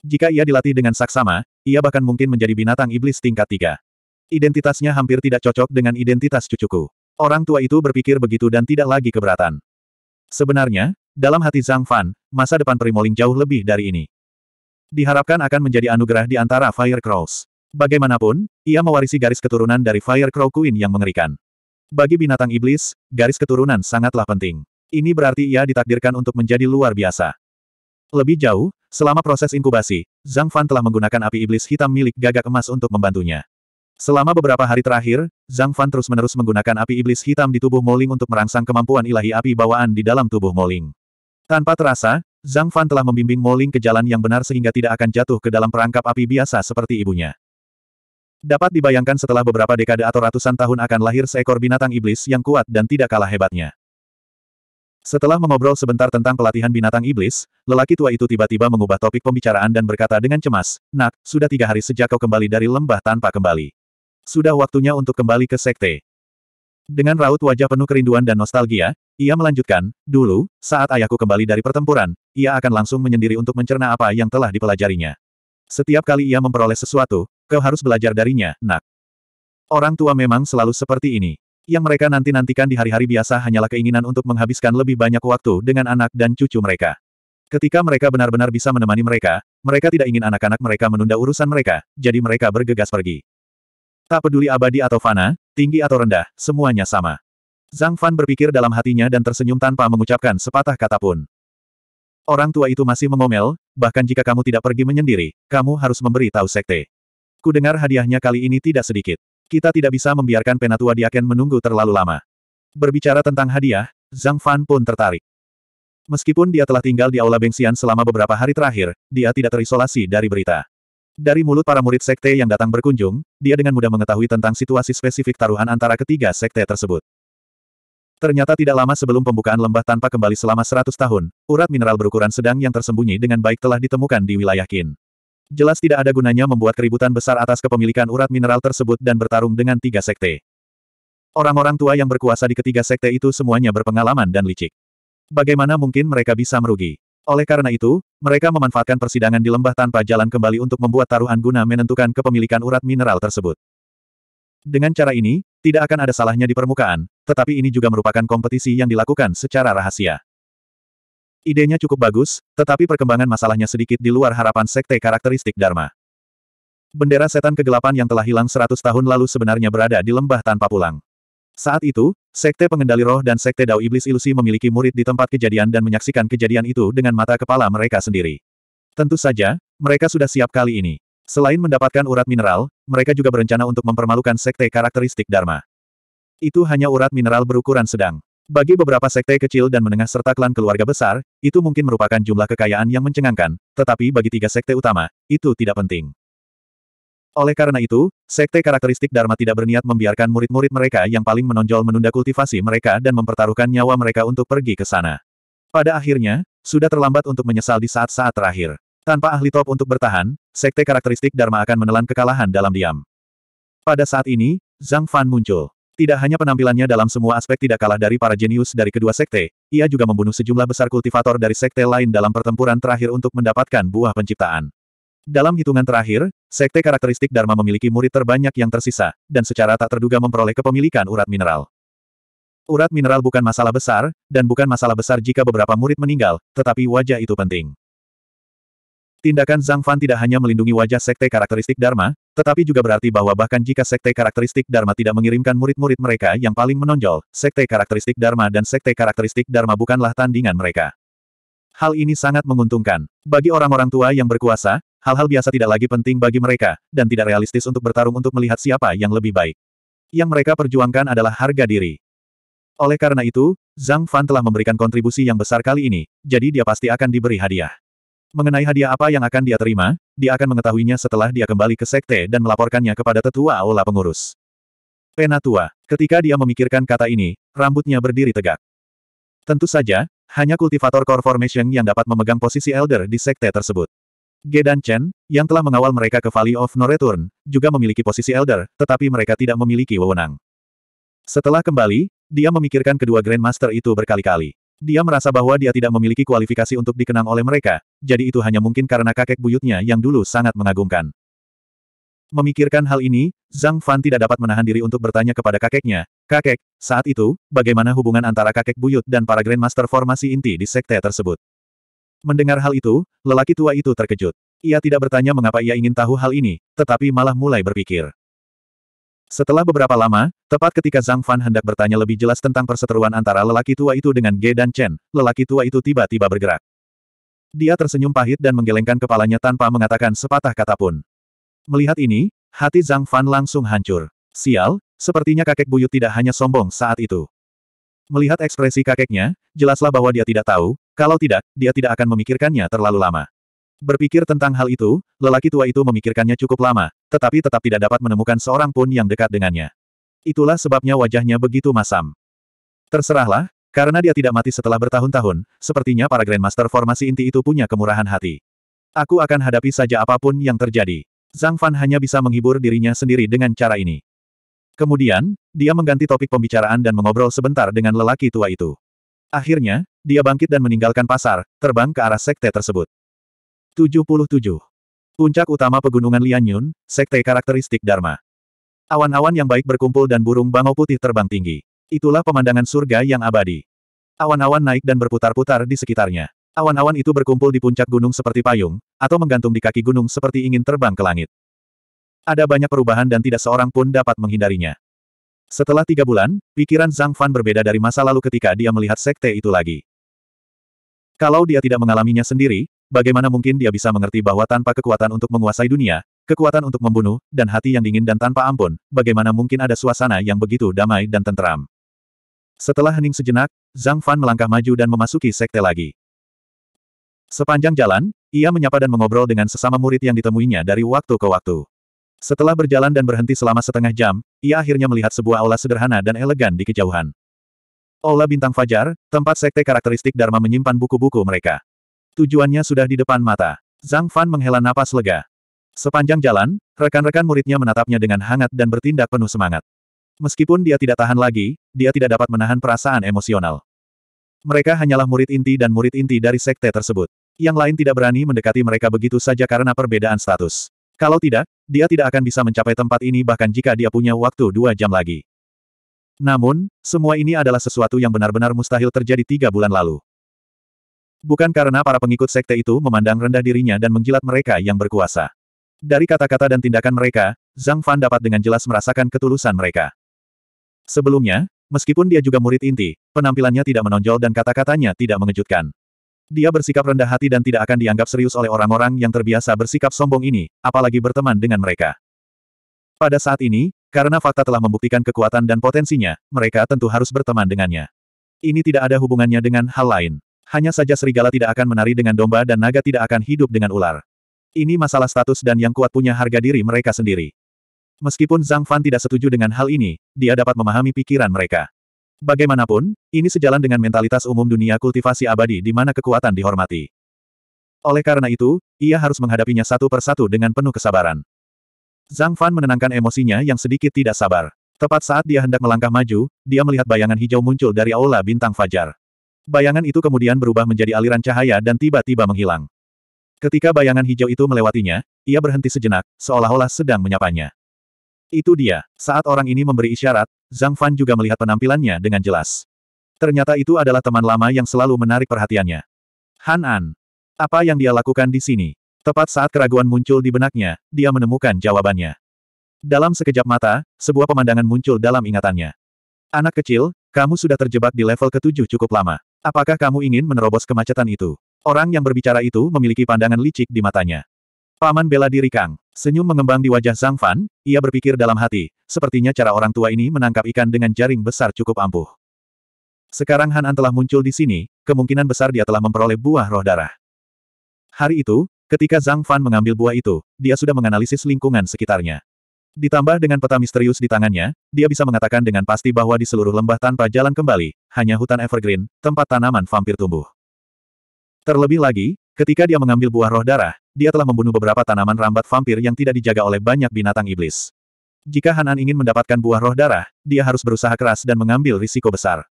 Jika ia dilatih dengan saksama, ia bahkan mungkin menjadi binatang iblis tingkat 3. Identitasnya hampir tidak cocok dengan identitas cucuku. Orang tua itu berpikir begitu dan tidak lagi keberatan. Sebenarnya, dalam hati Zhang Fan, masa depan Primoling jauh lebih dari ini. Diharapkan akan menjadi anugerah di antara Fire Crows. Bagaimanapun, ia mewarisi garis keturunan dari Fire Crow Queen yang mengerikan. Bagi binatang iblis, garis keturunan sangatlah penting. Ini berarti ia ditakdirkan untuk menjadi luar biasa. Lebih jauh, selama proses inkubasi, Zhang Fan telah menggunakan api iblis hitam milik gagak emas untuk membantunya. Selama beberapa hari terakhir, Zhang Fan terus-menerus menggunakan api iblis hitam di tubuh Moling untuk merangsang kemampuan ilahi api bawaan di dalam tubuh Moling. Tanpa terasa, Zhang Fan telah membimbing Moling ke jalan yang benar sehingga tidak akan jatuh ke dalam perangkap api biasa seperti ibunya. Dapat dibayangkan setelah beberapa dekade atau ratusan tahun akan lahir seekor binatang iblis yang kuat dan tidak kalah hebatnya. Setelah mengobrol sebentar tentang pelatihan binatang iblis, lelaki tua itu tiba-tiba mengubah topik pembicaraan dan berkata dengan cemas, Nak, sudah tiga hari sejak kau kembali dari lembah tanpa kembali. Sudah waktunya untuk kembali ke sekte. Dengan raut wajah penuh kerinduan dan nostalgia, ia melanjutkan, dulu, saat ayahku kembali dari pertempuran, ia akan langsung menyendiri untuk mencerna apa yang telah dipelajarinya. Setiap kali ia memperoleh sesuatu, kau harus belajar darinya, nak. Orang tua memang selalu seperti ini. Yang mereka nanti-nantikan di hari-hari biasa hanyalah keinginan untuk menghabiskan lebih banyak waktu dengan anak dan cucu mereka. Ketika mereka benar-benar bisa menemani mereka, mereka tidak ingin anak-anak mereka menunda urusan mereka, jadi mereka bergegas pergi. Tak peduli abadi atau fana, tinggi atau rendah, semuanya sama. Zhang Fan berpikir dalam hatinya dan tersenyum tanpa mengucapkan sepatah kata pun. Orang tua itu masih mengomel, bahkan jika kamu tidak pergi menyendiri, kamu harus memberi tahu sekte. Ku dengar hadiahnya kali ini tidak sedikit. Kita tidak bisa membiarkan penatua diaken menunggu terlalu lama. Berbicara tentang hadiah, Zhang Fan pun tertarik. Meskipun dia telah tinggal di Aula Bengsian selama beberapa hari terakhir, dia tidak terisolasi dari berita. Dari mulut para murid sekte yang datang berkunjung, dia dengan mudah mengetahui tentang situasi spesifik taruhan antara ketiga sekte tersebut. Ternyata tidak lama sebelum pembukaan lembah tanpa kembali selama 100 tahun, urat mineral berukuran sedang yang tersembunyi dengan baik telah ditemukan di wilayah Qin. Jelas tidak ada gunanya membuat keributan besar atas kepemilikan urat mineral tersebut dan bertarung dengan tiga sekte. Orang-orang tua yang berkuasa di ketiga sekte itu semuanya berpengalaman dan licik. Bagaimana mungkin mereka bisa merugi? Oleh karena itu, mereka memanfaatkan persidangan di lembah tanpa jalan kembali untuk membuat taruhan guna menentukan kepemilikan urat mineral tersebut. Dengan cara ini, tidak akan ada salahnya di permukaan, tetapi ini juga merupakan kompetisi yang dilakukan secara rahasia. Idenya cukup bagus, tetapi perkembangan masalahnya sedikit di luar harapan sekte karakteristik Dharma. Bendera setan kegelapan yang telah hilang 100 tahun lalu sebenarnya berada di lembah tanpa pulang. Saat itu, Sekte Pengendali Roh dan Sekte Dao Iblis Ilusi memiliki murid di tempat kejadian dan menyaksikan kejadian itu dengan mata kepala mereka sendiri. Tentu saja, mereka sudah siap kali ini. Selain mendapatkan urat mineral, mereka juga berencana untuk mempermalukan sekte karakteristik Dharma. Itu hanya urat mineral berukuran sedang. Bagi beberapa sekte kecil dan menengah serta klan keluarga besar, itu mungkin merupakan jumlah kekayaan yang mencengangkan, tetapi bagi tiga sekte utama, itu tidak penting. Oleh karena itu, sekte karakteristik Dharma tidak berniat membiarkan murid-murid mereka yang paling menonjol menunda kultivasi mereka dan mempertaruhkan nyawa mereka untuk pergi ke sana. Pada akhirnya, sudah terlambat untuk menyesal di saat-saat terakhir. Tanpa ahli top untuk bertahan, sekte karakteristik Dharma akan menelan kekalahan dalam diam. Pada saat ini, Zhang Fan muncul. Tidak hanya penampilannya dalam semua aspek tidak kalah dari para jenius dari kedua sekte, ia juga membunuh sejumlah besar kultivator dari sekte lain dalam pertempuran terakhir untuk mendapatkan buah penciptaan. Dalam hitungan terakhir, sekte karakteristik Dharma memiliki murid terbanyak yang tersisa, dan secara tak terduga memperoleh kepemilikan urat mineral. Urat mineral bukan masalah besar, dan bukan masalah besar jika beberapa murid meninggal, tetapi wajah itu penting. Tindakan Zhang Fan tidak hanya melindungi wajah sekte karakteristik Dharma, tetapi juga berarti bahwa bahkan jika sekte karakteristik Dharma tidak mengirimkan murid-murid mereka yang paling menonjol, sekte karakteristik Dharma dan sekte karakteristik Dharma bukanlah tandingan mereka. Hal ini sangat menguntungkan. Bagi orang-orang tua yang berkuasa, hal-hal biasa tidak lagi penting bagi mereka, dan tidak realistis untuk bertarung untuk melihat siapa yang lebih baik. Yang mereka perjuangkan adalah harga diri. Oleh karena itu, Zhang Fan telah memberikan kontribusi yang besar kali ini, jadi dia pasti akan diberi hadiah. Mengenai hadiah apa yang akan dia terima, dia akan mengetahuinya setelah dia kembali ke sekte dan melaporkannya kepada tetua aula pengurus. Penatua, ketika dia memikirkan kata ini, rambutnya berdiri tegak. Tentu saja, hanya kultivator core formation yang dapat memegang posisi elder di sekte tersebut. Gedan Chen, yang telah mengawal mereka ke Valley of No Return, juga memiliki posisi elder, tetapi mereka tidak memiliki wewenang. Setelah kembali, dia memikirkan kedua Grandmaster itu berkali-kali. Dia merasa bahwa dia tidak memiliki kualifikasi untuk dikenang oleh mereka, jadi itu hanya mungkin karena kakek buyutnya yang dulu sangat mengagumkan. Memikirkan hal ini, Zhang Fan tidak dapat menahan diri untuk bertanya kepada kakeknya, Kakek, saat itu, bagaimana hubungan antara kakek buyut dan para Grandmaster formasi inti di sekte tersebut? Mendengar hal itu, lelaki tua itu terkejut. Ia tidak bertanya mengapa ia ingin tahu hal ini, tetapi malah mulai berpikir. Setelah beberapa lama, tepat ketika Zhang Fan hendak bertanya lebih jelas tentang perseteruan antara lelaki tua itu dengan Ge dan Chen, lelaki tua itu tiba-tiba bergerak. Dia tersenyum pahit dan menggelengkan kepalanya tanpa mengatakan sepatah kata pun. Melihat ini, hati Zhang Fan langsung hancur. Sial, sepertinya kakek buyut tidak hanya sombong saat itu. Melihat ekspresi kakeknya, jelaslah bahwa dia tidak tahu, kalau tidak, dia tidak akan memikirkannya terlalu lama. Berpikir tentang hal itu, lelaki tua itu memikirkannya cukup lama, tetapi tetap tidak dapat menemukan seorang pun yang dekat dengannya. Itulah sebabnya wajahnya begitu masam. Terserahlah, karena dia tidak mati setelah bertahun-tahun, sepertinya para Grandmaster formasi inti itu punya kemurahan hati. Aku akan hadapi saja apapun yang terjadi. Zhang Fan hanya bisa menghibur dirinya sendiri dengan cara ini. Kemudian, dia mengganti topik pembicaraan dan mengobrol sebentar dengan lelaki tua itu. Akhirnya, dia bangkit dan meninggalkan pasar, terbang ke arah sekte tersebut. 77. Puncak utama pegunungan Lianyun, sekte karakteristik Dharma. Awan-awan yang baik berkumpul dan burung bangau putih terbang tinggi. Itulah pemandangan surga yang abadi. Awan-awan naik dan berputar-putar di sekitarnya. Awan-awan itu berkumpul di puncak gunung seperti payung, atau menggantung di kaki gunung seperti ingin terbang ke langit. Ada banyak perubahan dan tidak seorang pun dapat menghindarinya. Setelah tiga bulan, pikiran Zhang Fan berbeda dari masa lalu ketika dia melihat sekte itu lagi. Kalau dia tidak mengalaminya sendiri, bagaimana mungkin dia bisa mengerti bahwa tanpa kekuatan untuk menguasai dunia, kekuatan untuk membunuh, dan hati yang dingin dan tanpa ampun, bagaimana mungkin ada suasana yang begitu damai dan tenteram. Setelah hening sejenak, Zhang Fan melangkah maju dan memasuki sekte lagi. Sepanjang jalan, ia menyapa dan mengobrol dengan sesama murid yang ditemuinya dari waktu ke waktu. Setelah berjalan dan berhenti selama setengah jam, ia akhirnya melihat sebuah aula sederhana dan elegan di kejauhan. Aula Bintang Fajar, tempat sekte karakteristik Dharma menyimpan buku-buku mereka. Tujuannya sudah di depan mata. Zhang Fan menghela napas lega. Sepanjang jalan, rekan-rekan muridnya menatapnya dengan hangat dan bertindak penuh semangat. Meskipun dia tidak tahan lagi, dia tidak dapat menahan perasaan emosional. Mereka hanyalah murid inti dan murid inti dari sekte tersebut. Yang lain tidak berani mendekati mereka begitu saja karena perbedaan status. Kalau tidak, dia tidak akan bisa mencapai tempat ini bahkan jika dia punya waktu dua jam lagi. Namun, semua ini adalah sesuatu yang benar-benar mustahil terjadi tiga bulan lalu. Bukan karena para pengikut sekte itu memandang rendah dirinya dan menjilat mereka yang berkuasa. Dari kata-kata dan tindakan mereka, Zhang Fan dapat dengan jelas merasakan ketulusan mereka. Sebelumnya, meskipun dia juga murid inti, penampilannya tidak menonjol dan kata-katanya tidak mengejutkan. Dia bersikap rendah hati dan tidak akan dianggap serius oleh orang-orang yang terbiasa bersikap sombong ini, apalagi berteman dengan mereka. Pada saat ini, karena fakta telah membuktikan kekuatan dan potensinya, mereka tentu harus berteman dengannya. Ini tidak ada hubungannya dengan hal lain. Hanya saja serigala tidak akan menari dengan domba dan naga tidak akan hidup dengan ular. Ini masalah status dan yang kuat punya harga diri mereka sendiri. Meskipun Zhang Fan tidak setuju dengan hal ini, dia dapat memahami pikiran mereka. Bagaimanapun, ini sejalan dengan mentalitas umum dunia kultivasi abadi di mana kekuatan dihormati. Oleh karena itu, ia harus menghadapinya satu persatu dengan penuh kesabaran. Zhang Fan menenangkan emosinya yang sedikit tidak sabar. Tepat saat dia hendak melangkah maju, dia melihat bayangan hijau muncul dari aula bintang fajar. Bayangan itu kemudian berubah menjadi aliran cahaya dan tiba-tiba menghilang. Ketika bayangan hijau itu melewatinya, ia berhenti sejenak, seolah-olah sedang menyapanya. Itu dia. Saat orang ini memberi isyarat, Zhang Fan juga melihat penampilannya dengan jelas. Ternyata itu adalah teman lama yang selalu menarik perhatiannya. Han An. Apa yang dia lakukan di sini? Tepat saat keraguan muncul di benaknya, dia menemukan jawabannya. Dalam sekejap mata, sebuah pemandangan muncul dalam ingatannya. Anak kecil, kamu sudah terjebak di level ketujuh cukup lama. Apakah kamu ingin menerobos kemacetan itu? Orang yang berbicara itu memiliki pandangan licik di matanya. Paman bela diri Kang. Senyum mengembang di wajah Zhang Fan, ia berpikir dalam hati, sepertinya cara orang tua ini menangkap ikan dengan jaring besar cukup ampuh. Sekarang Han An telah muncul di sini, kemungkinan besar dia telah memperoleh buah roh darah. Hari itu, ketika Zhang Fan mengambil buah itu, dia sudah menganalisis lingkungan sekitarnya. Ditambah dengan peta misterius di tangannya, dia bisa mengatakan dengan pasti bahwa di seluruh lembah tanpa jalan kembali, hanya hutan evergreen, tempat tanaman vampir tumbuh. Terlebih lagi, ketika dia mengambil buah roh darah, dia telah membunuh beberapa tanaman rambat vampir yang tidak dijaga oleh banyak binatang iblis. Jika Hanan ingin mendapatkan buah roh darah, dia harus berusaha keras dan mengambil risiko besar.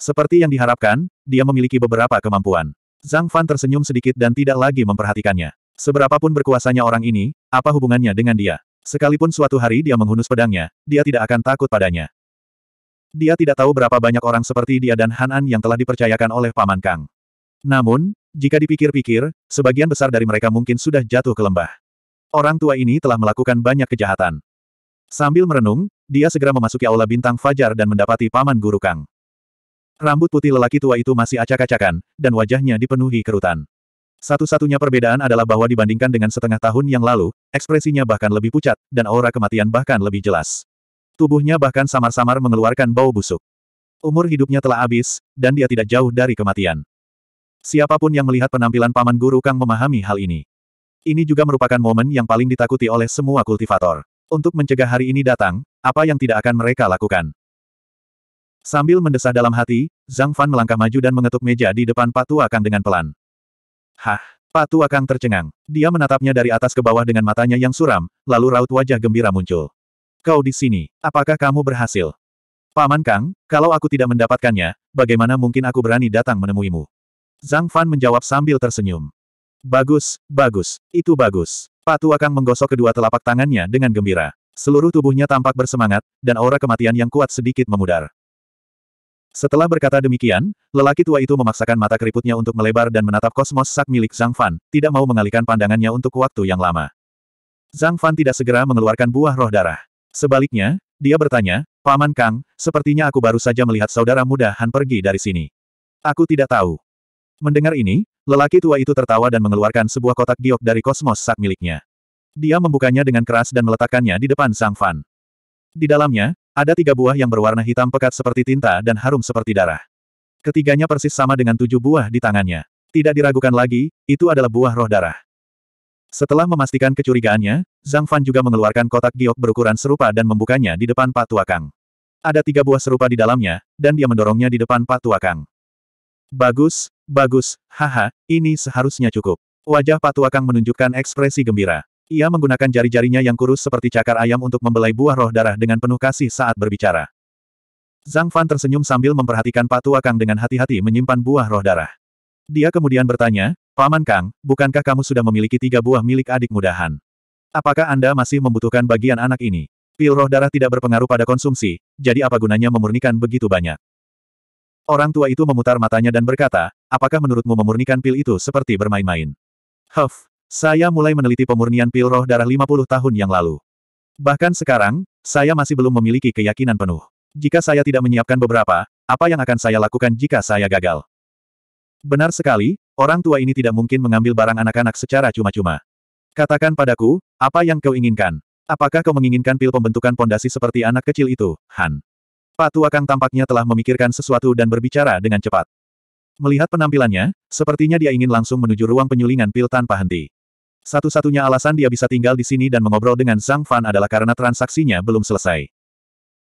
Seperti yang diharapkan, dia memiliki beberapa kemampuan. Zhang Fan tersenyum sedikit dan tidak lagi memperhatikannya. Seberapapun berkuasanya orang ini, apa hubungannya dengan dia? Sekalipun suatu hari dia menghunus pedangnya, dia tidak akan takut padanya. Dia tidak tahu berapa banyak orang seperti dia dan Hanan yang telah dipercayakan oleh Paman Kang. Namun, jika dipikir-pikir, sebagian besar dari mereka mungkin sudah jatuh ke lembah. Orang tua ini telah melakukan banyak kejahatan. Sambil merenung, dia segera memasuki aula bintang fajar dan mendapati paman guru Kang. Rambut putih lelaki tua itu masih acak-acakan, dan wajahnya dipenuhi kerutan. Satu-satunya perbedaan adalah bahwa dibandingkan dengan setengah tahun yang lalu, ekspresinya bahkan lebih pucat, dan aura kematian bahkan lebih jelas. Tubuhnya bahkan samar-samar mengeluarkan bau busuk. Umur hidupnya telah habis, dan dia tidak jauh dari kematian. Siapapun yang melihat penampilan Paman Guru Kang memahami hal ini. Ini juga merupakan momen yang paling ditakuti oleh semua kultivator. Untuk mencegah hari ini datang, apa yang tidak akan mereka lakukan? Sambil mendesah dalam hati, Zhang Fan melangkah maju dan mengetuk meja di depan Patua Kang dengan pelan. Hah! Patua Kang tercengang. Dia menatapnya dari atas ke bawah dengan matanya yang suram, lalu raut wajah gembira muncul. Kau di sini, apakah kamu berhasil? Paman Kang, kalau aku tidak mendapatkannya, bagaimana mungkin aku berani datang menemuimu? Zhang Fan menjawab sambil tersenyum. Bagus, bagus, itu bagus. Pak tua Kang menggosok kedua telapak tangannya dengan gembira. Seluruh tubuhnya tampak bersemangat, dan aura kematian yang kuat sedikit memudar. Setelah berkata demikian, lelaki tua itu memaksakan mata keriputnya untuk melebar dan menatap kosmos sak milik Zhang Fan, tidak mau mengalihkan pandangannya untuk waktu yang lama. Zhang Fan tidak segera mengeluarkan buah roh darah. Sebaliknya, dia bertanya, Paman Kang, sepertinya aku baru saja melihat saudara muda Han pergi dari sini. Aku tidak tahu, Mendengar ini, lelaki tua itu tertawa dan mengeluarkan sebuah kotak giok dari kosmos sak miliknya. Dia membukanya dengan keras dan meletakkannya di depan Sang Fan. Di dalamnya, ada tiga buah yang berwarna hitam pekat seperti tinta dan harum seperti darah. Ketiganya persis sama dengan tujuh buah di tangannya. Tidak diragukan lagi, itu adalah buah roh darah. Setelah memastikan kecurigaannya, Zhang Fan juga mengeluarkan kotak giok berukuran serupa dan membukanya di depan Pak Tua Kang. Ada tiga buah serupa di dalamnya, dan dia mendorongnya di depan Pak Tua Kang. Bagus, Bagus, haha, ini seharusnya cukup. Wajah Patu Kang menunjukkan ekspresi gembira. Ia menggunakan jari-jarinya yang kurus seperti cakar ayam untuk membelai buah roh darah dengan penuh kasih saat berbicara. Zhang Fan tersenyum sambil memperhatikan Patu Kang dengan hati-hati menyimpan buah roh darah. Dia kemudian bertanya, Paman Kang, bukankah kamu sudah memiliki tiga buah milik adik mudahan? Apakah Anda masih membutuhkan bagian anak ini? Pil roh darah tidak berpengaruh pada konsumsi, jadi apa gunanya memurnikan begitu banyak? Orang tua itu memutar matanya dan berkata, apakah menurutmu memurnikan pil itu seperti bermain-main? Huff, saya mulai meneliti pemurnian pil roh darah 50 tahun yang lalu. Bahkan sekarang, saya masih belum memiliki keyakinan penuh. Jika saya tidak menyiapkan beberapa, apa yang akan saya lakukan jika saya gagal? Benar sekali, orang tua ini tidak mungkin mengambil barang anak-anak secara cuma-cuma. Katakan padaku, apa yang kau inginkan? Apakah kau menginginkan pil pembentukan pondasi seperti anak kecil itu, Han? Pak Kang tampaknya telah memikirkan sesuatu dan berbicara dengan cepat. Melihat penampilannya, sepertinya dia ingin langsung menuju ruang penyulingan pil tanpa henti. Satu-satunya alasan dia bisa tinggal di sini dan mengobrol dengan Zhang Fan adalah karena transaksinya belum selesai.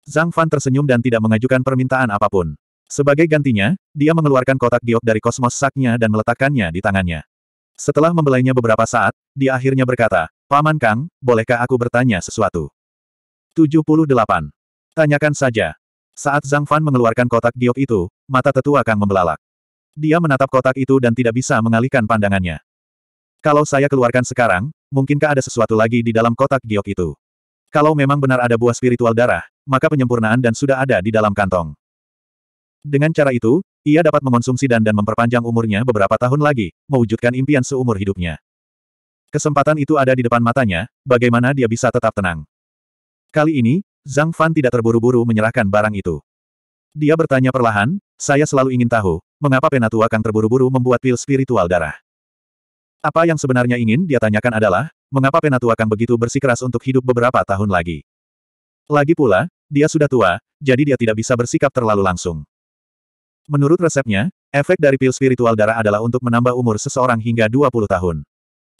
Zhang Fan tersenyum dan tidak mengajukan permintaan apapun. Sebagai gantinya, dia mengeluarkan kotak giok dari kosmos saknya dan meletakkannya di tangannya. Setelah membelainya beberapa saat, dia akhirnya berkata, Paman Kang, bolehkah aku bertanya sesuatu? 78. Tanyakan saja. Saat Zhang Fan mengeluarkan kotak giok itu, mata tetua Kang membelalak. Dia menatap kotak itu dan tidak bisa mengalihkan pandangannya. Kalau saya keluarkan sekarang, mungkinkah ada sesuatu lagi di dalam kotak giok itu? Kalau memang benar ada buah spiritual darah, maka penyempurnaan dan sudah ada di dalam kantong. Dengan cara itu, ia dapat mengonsumsi dan dan memperpanjang umurnya beberapa tahun lagi, mewujudkan impian seumur hidupnya. Kesempatan itu ada di depan matanya, bagaimana dia bisa tetap tenang. Kali ini, Zhang Fan tidak terburu-buru menyerahkan barang itu. Dia bertanya perlahan, saya selalu ingin tahu, mengapa Penatua Kang terburu-buru membuat pil spiritual darah. Apa yang sebenarnya ingin dia tanyakan adalah, mengapa Penatua Kang begitu bersikeras untuk hidup beberapa tahun lagi. Lagi pula, dia sudah tua, jadi dia tidak bisa bersikap terlalu langsung. Menurut resepnya, efek dari pil spiritual darah adalah untuk menambah umur seseorang hingga 20 tahun.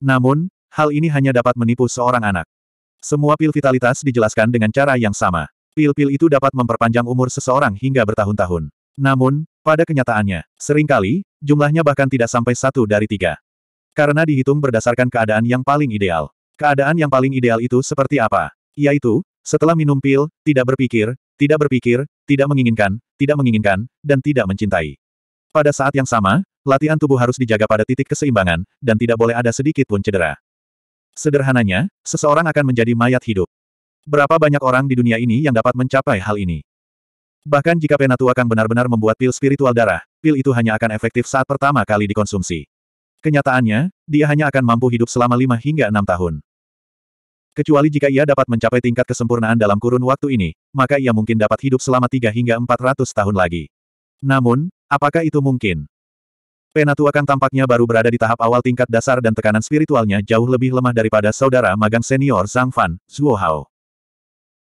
Namun, hal ini hanya dapat menipu seorang anak. Semua pil vitalitas dijelaskan dengan cara yang sama. Pil-pil itu dapat memperpanjang umur seseorang hingga bertahun-tahun. Namun, pada kenyataannya, seringkali, jumlahnya bahkan tidak sampai satu dari tiga. Karena dihitung berdasarkan keadaan yang paling ideal. Keadaan yang paling ideal itu seperti apa? Yaitu, setelah minum pil, tidak berpikir, tidak berpikir, tidak menginginkan, tidak menginginkan, dan tidak mencintai. Pada saat yang sama, latihan tubuh harus dijaga pada titik keseimbangan, dan tidak boleh ada sedikit pun cedera. Sederhananya, seseorang akan menjadi mayat hidup. Berapa banyak orang di dunia ini yang dapat mencapai hal ini? Bahkan jika Penatua akan benar-benar membuat pil spiritual darah, pil itu hanya akan efektif saat pertama kali dikonsumsi. Kenyataannya, dia hanya akan mampu hidup selama 5 hingga 6 tahun. Kecuali jika ia dapat mencapai tingkat kesempurnaan dalam kurun waktu ini, maka ia mungkin dapat hidup selama 3 hingga 400 tahun lagi. Namun, apakah itu mungkin? Penatu akan tampaknya baru berada di tahap awal tingkat dasar dan tekanan spiritualnya jauh lebih lemah daripada saudara magang senior Zhang Fan, Zuo Hao.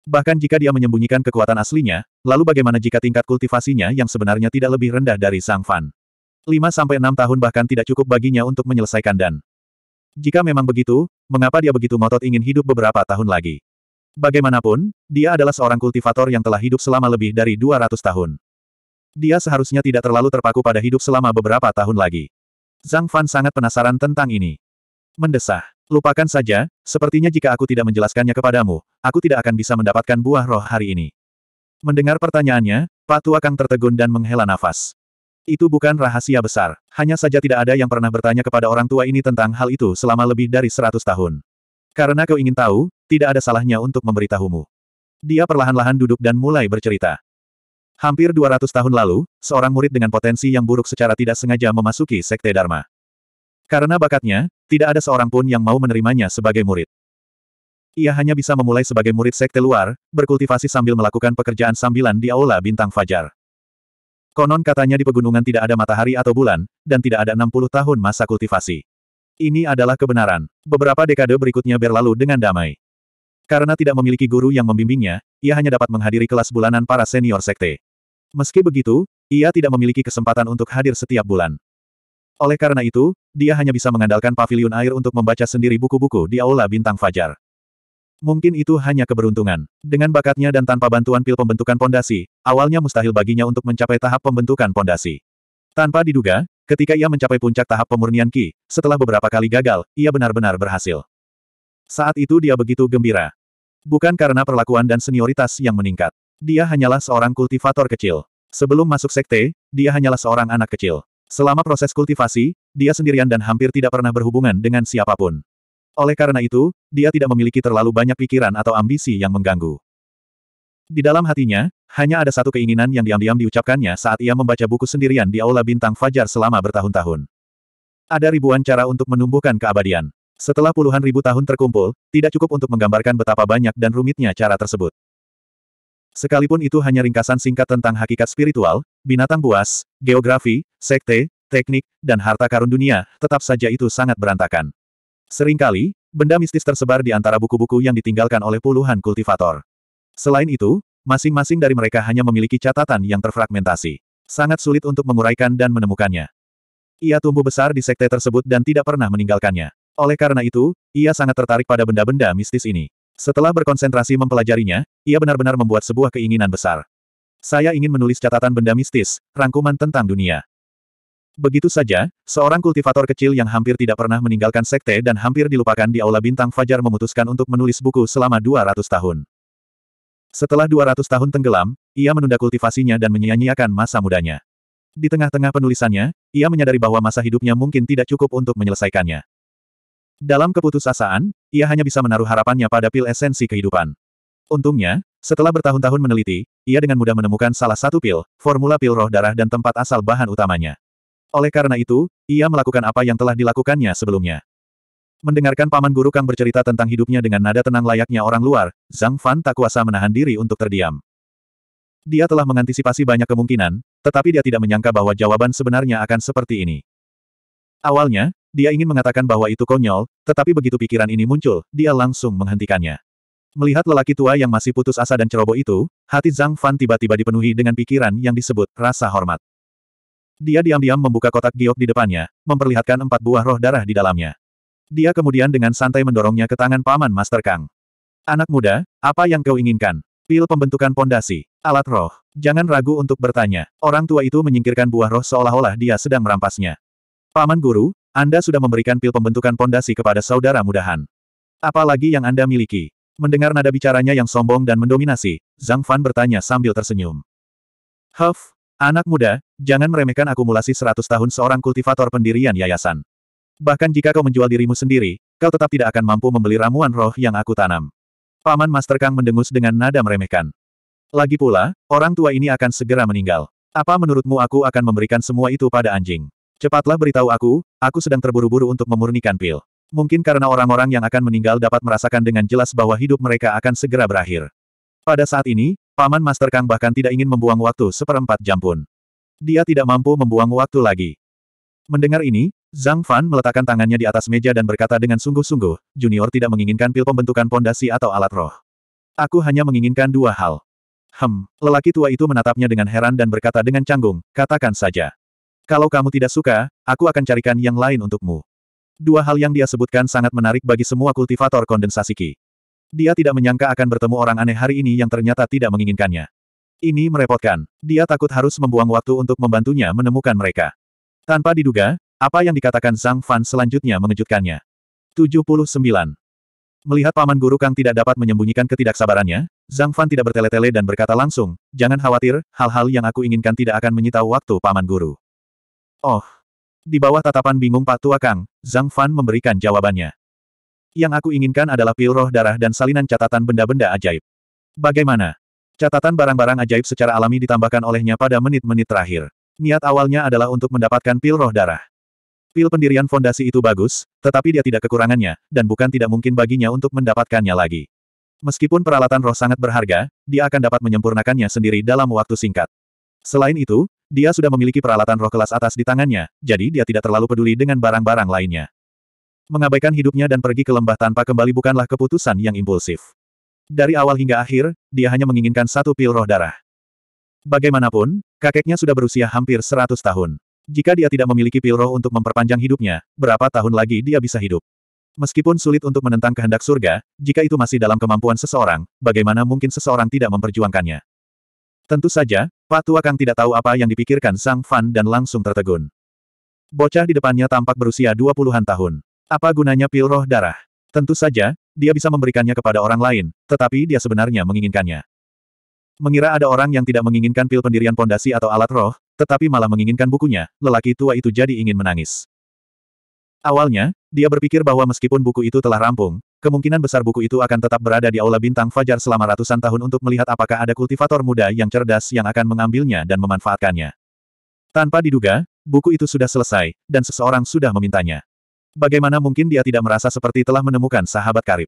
Bahkan jika dia menyembunyikan kekuatan aslinya, lalu bagaimana jika tingkat kultivasinya yang sebenarnya tidak lebih rendah dari Zhang Fan? 5-6 tahun bahkan tidak cukup baginya untuk menyelesaikan dan. Jika memang begitu, mengapa dia begitu ngotot ingin hidup beberapa tahun lagi? Bagaimanapun, dia adalah seorang kultivator yang telah hidup selama lebih dari 200 tahun. Dia seharusnya tidak terlalu terpaku pada hidup selama beberapa tahun lagi. Zhang Fan sangat penasaran tentang ini. Mendesah. Lupakan saja, sepertinya jika aku tidak menjelaskannya kepadamu, aku tidak akan bisa mendapatkan buah roh hari ini. Mendengar pertanyaannya, Pak Tua Kang tertegun dan menghela nafas. Itu bukan rahasia besar, hanya saja tidak ada yang pernah bertanya kepada orang tua ini tentang hal itu selama lebih dari seratus tahun. Karena kau ingin tahu, tidak ada salahnya untuk memberitahumu. Dia perlahan-lahan duduk dan mulai bercerita. Hampir 200 tahun lalu, seorang murid dengan potensi yang buruk secara tidak sengaja memasuki Sekte Dharma. Karena bakatnya, tidak ada seorang pun yang mau menerimanya sebagai murid. Ia hanya bisa memulai sebagai murid sekte luar, berkultivasi sambil melakukan pekerjaan sambilan di Aula Bintang Fajar. Konon katanya di pegunungan tidak ada matahari atau bulan, dan tidak ada 60 tahun masa kultivasi. Ini adalah kebenaran. Beberapa dekade berikutnya berlalu dengan damai. Karena tidak memiliki guru yang membimbingnya, ia hanya dapat menghadiri kelas bulanan para senior sekte. Meski begitu, ia tidak memiliki kesempatan untuk hadir setiap bulan. Oleh karena itu, dia hanya bisa mengandalkan pavilion air untuk membaca sendiri buku-buku di Aula Bintang Fajar. Mungkin itu hanya keberuntungan. Dengan bakatnya dan tanpa bantuan pil pembentukan pondasi, awalnya mustahil baginya untuk mencapai tahap pembentukan pondasi. Tanpa diduga, ketika ia mencapai puncak tahap pemurnian Ki, setelah beberapa kali gagal, ia benar-benar berhasil. Saat itu dia begitu gembira. Bukan karena perlakuan dan senioritas yang meningkat. Dia hanyalah seorang kultivator kecil. Sebelum masuk sekte, dia hanyalah seorang anak kecil. Selama proses kultivasi, dia sendirian dan hampir tidak pernah berhubungan dengan siapapun. Oleh karena itu, dia tidak memiliki terlalu banyak pikiran atau ambisi yang mengganggu. Di dalam hatinya, hanya ada satu keinginan yang diam-diam diucapkannya saat ia membaca buku sendirian di Aula Bintang Fajar selama bertahun-tahun. Ada ribuan cara untuk menumbuhkan keabadian. Setelah puluhan ribu tahun terkumpul, tidak cukup untuk menggambarkan betapa banyak dan rumitnya cara tersebut. Sekalipun itu hanya ringkasan singkat tentang hakikat spiritual, binatang buas, geografi, sekte, teknik, dan harta karun dunia, tetap saja itu sangat berantakan. Seringkali, benda mistis tersebar di antara buku-buku yang ditinggalkan oleh puluhan kultivator. Selain itu, masing-masing dari mereka hanya memiliki catatan yang terfragmentasi. Sangat sulit untuk menguraikan dan menemukannya. Ia tumbuh besar di sekte tersebut dan tidak pernah meninggalkannya. Oleh karena itu, ia sangat tertarik pada benda-benda mistis ini. Setelah berkonsentrasi mempelajarinya, ia benar-benar membuat sebuah keinginan besar. Saya ingin menulis catatan benda mistis, rangkuman tentang dunia. Begitu saja, seorang kultivator kecil yang hampir tidak pernah meninggalkan sekte dan hampir dilupakan di Aula Bintang Fajar memutuskan untuk menulis buku selama 200 tahun. Setelah 200 tahun tenggelam, ia menunda kultivasinya dan menyia-nyiakan masa mudanya. Di tengah-tengah penulisannya, ia menyadari bahwa masa hidupnya mungkin tidak cukup untuk menyelesaikannya. Dalam keputusasaan, ia hanya bisa menaruh harapannya pada pil esensi kehidupan. Untungnya, setelah bertahun-tahun meneliti, ia dengan mudah menemukan salah satu pil, formula pil roh darah dan tempat asal bahan utamanya. Oleh karena itu, ia melakukan apa yang telah dilakukannya sebelumnya. Mendengarkan paman guru Kang bercerita tentang hidupnya dengan nada tenang layaknya orang luar, Zhang Fan tak kuasa menahan diri untuk terdiam. Dia telah mengantisipasi banyak kemungkinan, tetapi dia tidak menyangka bahwa jawaban sebenarnya akan seperti ini. Awalnya, dia ingin mengatakan bahwa itu konyol, tetapi begitu pikiran ini muncul, dia langsung menghentikannya. Melihat lelaki tua yang masih putus asa dan ceroboh itu, hati Zhang Fan tiba-tiba dipenuhi dengan pikiran yang disebut rasa hormat. Dia diam-diam membuka kotak giok di depannya, memperlihatkan empat buah roh darah di dalamnya. Dia kemudian dengan santai mendorongnya ke tangan paman Master Kang. Anak muda, apa yang kau inginkan? Pil pembentukan pondasi, alat roh. Jangan ragu untuk bertanya. Orang tua itu menyingkirkan buah roh seolah-olah dia sedang merampasnya. Paman guru, anda sudah memberikan pil pembentukan pondasi kepada saudara mudahan. Apalagi yang Anda miliki? Mendengar nada bicaranya yang sombong dan mendominasi, Zhang Fan bertanya sambil tersenyum. Huff, anak muda, jangan meremehkan akumulasi 100 tahun seorang kultivator pendirian yayasan. Bahkan jika kau menjual dirimu sendiri, kau tetap tidak akan mampu membeli ramuan roh yang aku tanam. Paman Master Kang mendengus dengan nada meremehkan. Lagi pula, orang tua ini akan segera meninggal. Apa menurutmu aku akan memberikan semua itu pada anjing? Cepatlah beritahu aku, aku sedang terburu-buru untuk memurnikan pil. Mungkin karena orang-orang yang akan meninggal dapat merasakan dengan jelas bahwa hidup mereka akan segera berakhir. Pada saat ini, Paman Master Kang bahkan tidak ingin membuang waktu seperempat jam pun. Dia tidak mampu membuang waktu lagi. Mendengar ini, Zhang Fan meletakkan tangannya di atas meja dan berkata dengan sungguh-sungguh, Junior tidak menginginkan pil pembentukan pondasi atau alat roh. Aku hanya menginginkan dua hal. Hem, lelaki tua itu menatapnya dengan heran dan berkata dengan canggung, katakan saja. Kalau kamu tidak suka, aku akan carikan yang lain untukmu. Dua hal yang dia sebutkan sangat menarik bagi semua kultivator kondensasi Ki. Dia tidak menyangka akan bertemu orang aneh hari ini yang ternyata tidak menginginkannya. Ini merepotkan. Dia takut harus membuang waktu untuk membantunya menemukan mereka. Tanpa diduga, apa yang dikatakan Zhang Fan selanjutnya mengejutkannya. 79. Melihat paman guru Kang tidak dapat menyembunyikan ketidaksabarannya, Zhang Fan tidak bertele-tele dan berkata langsung, jangan khawatir, hal-hal yang aku inginkan tidak akan menyita waktu paman guru. Oh. Di bawah tatapan bingung Pak Tua Kang, Zhang Fan memberikan jawabannya. Yang aku inginkan adalah pil roh darah dan salinan catatan benda-benda ajaib. Bagaimana? Catatan barang-barang ajaib secara alami ditambahkan olehnya pada menit-menit terakhir. Niat awalnya adalah untuk mendapatkan pil roh darah. Pil pendirian fondasi itu bagus, tetapi dia tidak kekurangannya, dan bukan tidak mungkin baginya untuk mendapatkannya lagi. Meskipun peralatan roh sangat berharga, dia akan dapat menyempurnakannya sendiri dalam waktu singkat. Selain itu, dia sudah memiliki peralatan roh kelas atas di tangannya, jadi dia tidak terlalu peduli dengan barang-barang lainnya. Mengabaikan hidupnya dan pergi ke lembah tanpa kembali bukanlah keputusan yang impulsif. Dari awal hingga akhir, dia hanya menginginkan satu pil roh darah. Bagaimanapun, kakeknya sudah berusia hampir 100 tahun. Jika dia tidak memiliki pil roh untuk memperpanjang hidupnya, berapa tahun lagi dia bisa hidup? Meskipun sulit untuk menentang kehendak surga, jika itu masih dalam kemampuan seseorang, bagaimana mungkin seseorang tidak memperjuangkannya? Tentu saja, Pak Tua Kang tidak tahu apa yang dipikirkan Sang Fan dan langsung tertegun. Bocah di depannya tampak berusia 20-an tahun. Apa gunanya pil roh darah? Tentu saja, dia bisa memberikannya kepada orang lain, tetapi dia sebenarnya menginginkannya. Mengira ada orang yang tidak menginginkan pil pendirian pondasi atau alat roh, tetapi malah menginginkan bukunya, lelaki tua itu jadi ingin menangis. Awalnya, dia berpikir bahwa meskipun buku itu telah rampung, kemungkinan besar buku itu akan tetap berada di Aula Bintang Fajar selama ratusan tahun untuk melihat apakah ada kultivator muda yang cerdas yang akan mengambilnya dan memanfaatkannya. Tanpa diduga, buku itu sudah selesai, dan seseorang sudah memintanya. Bagaimana mungkin dia tidak merasa seperti telah menemukan sahabat karib?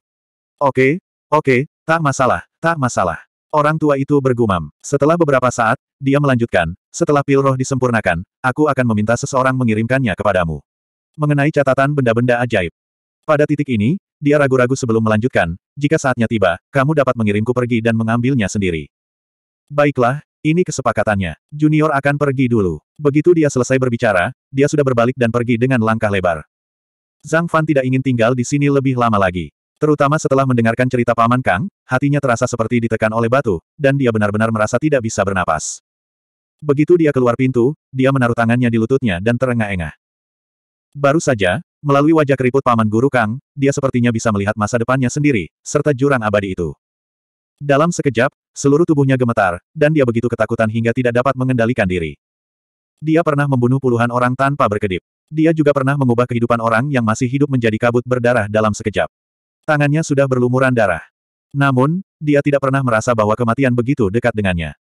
Oke, oke, tak masalah, tak masalah. Orang tua itu bergumam. Setelah beberapa saat, dia melanjutkan, setelah pil roh disempurnakan, aku akan meminta seseorang mengirimkannya kepadamu mengenai catatan benda-benda ajaib. Pada titik ini, dia ragu-ragu sebelum melanjutkan, jika saatnya tiba, kamu dapat mengirimku pergi dan mengambilnya sendiri. Baiklah, ini kesepakatannya. Junior akan pergi dulu. Begitu dia selesai berbicara, dia sudah berbalik dan pergi dengan langkah lebar. Zhang Fan tidak ingin tinggal di sini lebih lama lagi. Terutama setelah mendengarkan cerita Paman Kang, hatinya terasa seperti ditekan oleh batu, dan dia benar-benar merasa tidak bisa bernapas. Begitu dia keluar pintu, dia menaruh tangannya di lututnya dan terengah-engah. Baru saja, melalui wajah keriput Paman Guru Kang, dia sepertinya bisa melihat masa depannya sendiri, serta jurang abadi itu. Dalam sekejap, seluruh tubuhnya gemetar, dan dia begitu ketakutan hingga tidak dapat mengendalikan diri. Dia pernah membunuh puluhan orang tanpa berkedip. Dia juga pernah mengubah kehidupan orang yang masih hidup menjadi kabut berdarah dalam sekejap. Tangannya sudah berlumuran darah. Namun, dia tidak pernah merasa bahwa kematian begitu dekat dengannya.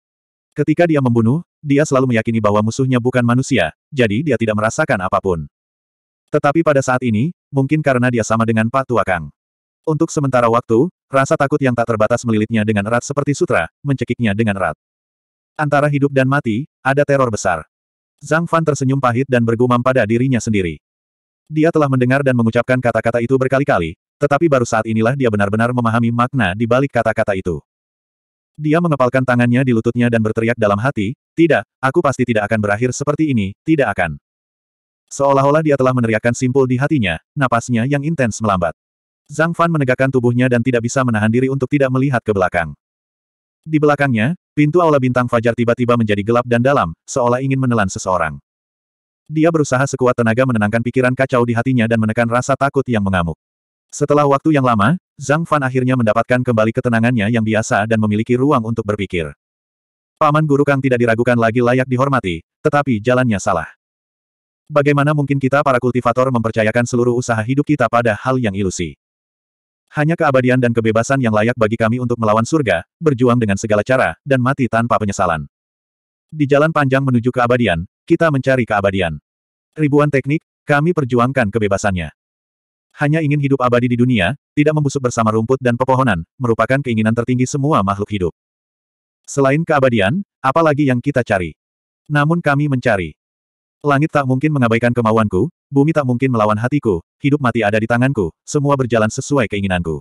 Ketika dia membunuh, dia selalu meyakini bahwa musuhnya bukan manusia, jadi dia tidak merasakan apapun. Tetapi pada saat ini, mungkin karena dia sama dengan Pak Tua Kang. Untuk sementara waktu, rasa takut yang tak terbatas melilitnya dengan erat seperti sutra, mencekiknya dengan erat. Antara hidup dan mati, ada teror besar. Zhang Fan tersenyum pahit dan bergumam pada dirinya sendiri. Dia telah mendengar dan mengucapkan kata-kata itu berkali-kali, tetapi baru saat inilah dia benar-benar memahami makna di balik kata-kata itu. Dia mengepalkan tangannya di lututnya dan berteriak dalam hati, tidak, aku pasti tidak akan berakhir seperti ini, tidak akan. Seolah-olah dia telah meneriakkan simpul di hatinya, napasnya yang intens melambat. Zhang Fan menegakkan tubuhnya dan tidak bisa menahan diri untuk tidak melihat ke belakang. Di belakangnya, pintu aula bintang fajar tiba-tiba menjadi gelap dan dalam, seolah ingin menelan seseorang. Dia berusaha sekuat tenaga menenangkan pikiran kacau di hatinya dan menekan rasa takut yang mengamuk. Setelah waktu yang lama, Zhang Fan akhirnya mendapatkan kembali ketenangannya yang biasa dan memiliki ruang untuk berpikir. Paman Guru Kang tidak diragukan lagi layak dihormati, tetapi jalannya salah. Bagaimana mungkin kita para kultivator mempercayakan seluruh usaha hidup kita pada hal yang ilusi? Hanya keabadian dan kebebasan yang layak bagi kami untuk melawan surga, berjuang dengan segala cara, dan mati tanpa penyesalan. Di jalan panjang menuju keabadian, kita mencari keabadian. Ribuan teknik, kami perjuangkan kebebasannya. Hanya ingin hidup abadi di dunia, tidak membusuk bersama rumput dan pepohonan, merupakan keinginan tertinggi semua makhluk hidup. Selain keabadian, apalagi yang kita cari? Namun kami mencari Langit tak mungkin mengabaikan kemauanku, bumi tak mungkin melawan hatiku, hidup mati ada di tanganku, semua berjalan sesuai keinginanku.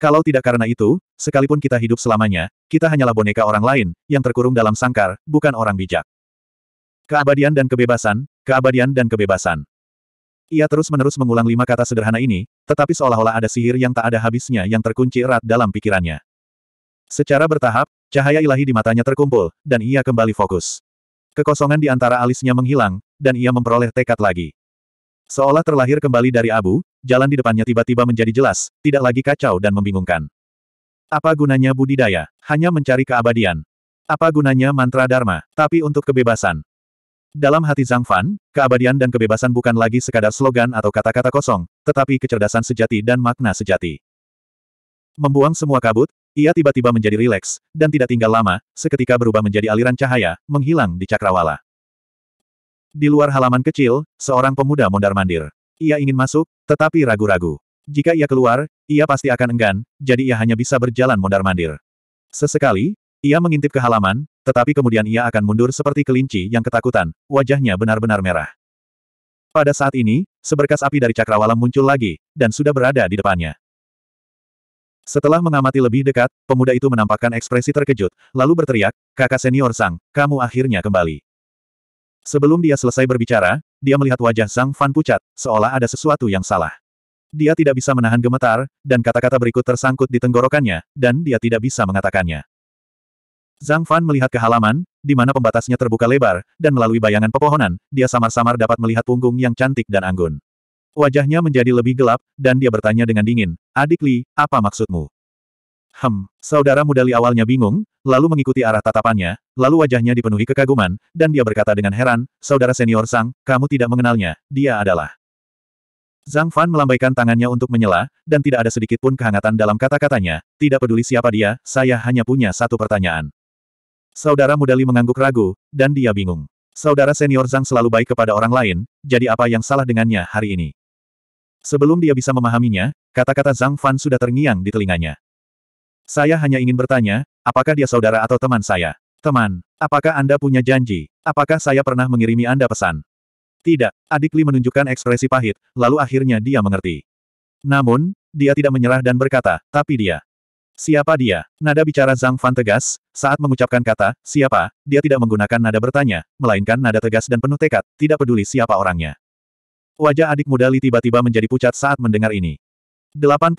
Kalau tidak karena itu, sekalipun kita hidup selamanya, kita hanyalah boneka orang lain, yang terkurung dalam sangkar, bukan orang bijak. Keabadian dan kebebasan, keabadian dan kebebasan. Ia terus-menerus mengulang lima kata sederhana ini, tetapi seolah-olah ada sihir yang tak ada habisnya yang terkunci erat dalam pikirannya. Secara bertahap, cahaya ilahi di matanya terkumpul, dan ia kembali fokus. Kekosongan di antara alisnya menghilang, dan ia memperoleh tekad lagi. Seolah terlahir kembali dari abu, jalan di depannya tiba-tiba menjadi jelas, tidak lagi kacau dan membingungkan. Apa gunanya budidaya? Hanya mencari keabadian. Apa gunanya mantra dharma? Tapi untuk kebebasan. Dalam hati Zhang Fan, keabadian dan kebebasan bukan lagi sekadar slogan atau kata-kata kosong, tetapi kecerdasan sejati dan makna sejati. Membuang semua kabut, ia tiba-tiba menjadi rileks, dan tidak tinggal lama, seketika berubah menjadi aliran cahaya, menghilang di cakrawala. Di luar halaman kecil, seorang pemuda mondar-mandir. Ia ingin masuk, tetapi ragu-ragu. Jika ia keluar, ia pasti akan enggan, jadi ia hanya bisa berjalan mondar-mandir. Sesekali, ia mengintip ke halaman, tetapi kemudian ia akan mundur seperti kelinci yang ketakutan, wajahnya benar-benar merah. Pada saat ini, seberkas api dari cakrawala muncul lagi, dan sudah berada di depannya. Setelah mengamati lebih dekat, pemuda itu menampakkan ekspresi terkejut, lalu berteriak, kakak senior Sang, kamu akhirnya kembali. Sebelum dia selesai berbicara, dia melihat wajah Sang Fan pucat, seolah ada sesuatu yang salah. Dia tidak bisa menahan gemetar, dan kata-kata berikut tersangkut di tenggorokannya, dan dia tidak bisa mengatakannya. Zhang Fan melihat ke halaman, di mana pembatasnya terbuka lebar, dan melalui bayangan pepohonan, dia samar-samar dapat melihat punggung yang cantik dan anggun. Wajahnya menjadi lebih gelap, dan dia bertanya dengan dingin, Adik Li, apa maksudmu? Hem, saudara muda Li awalnya bingung, lalu mengikuti arah tatapannya, lalu wajahnya dipenuhi kekaguman, dan dia berkata dengan heran, Saudara senior Sang, kamu tidak mengenalnya, dia adalah. Zhang Fan melambaikan tangannya untuk menyela, dan tidak ada sedikit pun kehangatan dalam kata-katanya, tidak peduli siapa dia, saya hanya punya satu pertanyaan. Saudara muda Li mengangguk ragu, dan dia bingung. Saudara senior Zhang selalu baik kepada orang lain, jadi apa yang salah dengannya hari ini? Sebelum dia bisa memahaminya, kata-kata Zhang Fan sudah terngiang di telinganya. Saya hanya ingin bertanya, apakah dia saudara atau teman saya? Teman, apakah Anda punya janji? Apakah saya pernah mengirimi Anda pesan? Tidak, adik Li menunjukkan ekspresi pahit, lalu akhirnya dia mengerti. Namun, dia tidak menyerah dan berkata, tapi dia. Siapa dia? Nada bicara Zhang Fan tegas, saat mengucapkan kata, siapa, dia tidak menggunakan nada bertanya, melainkan nada tegas dan penuh tekad, tidak peduli siapa orangnya. Wajah adik muda Li tiba-tiba menjadi pucat saat mendengar ini. 80.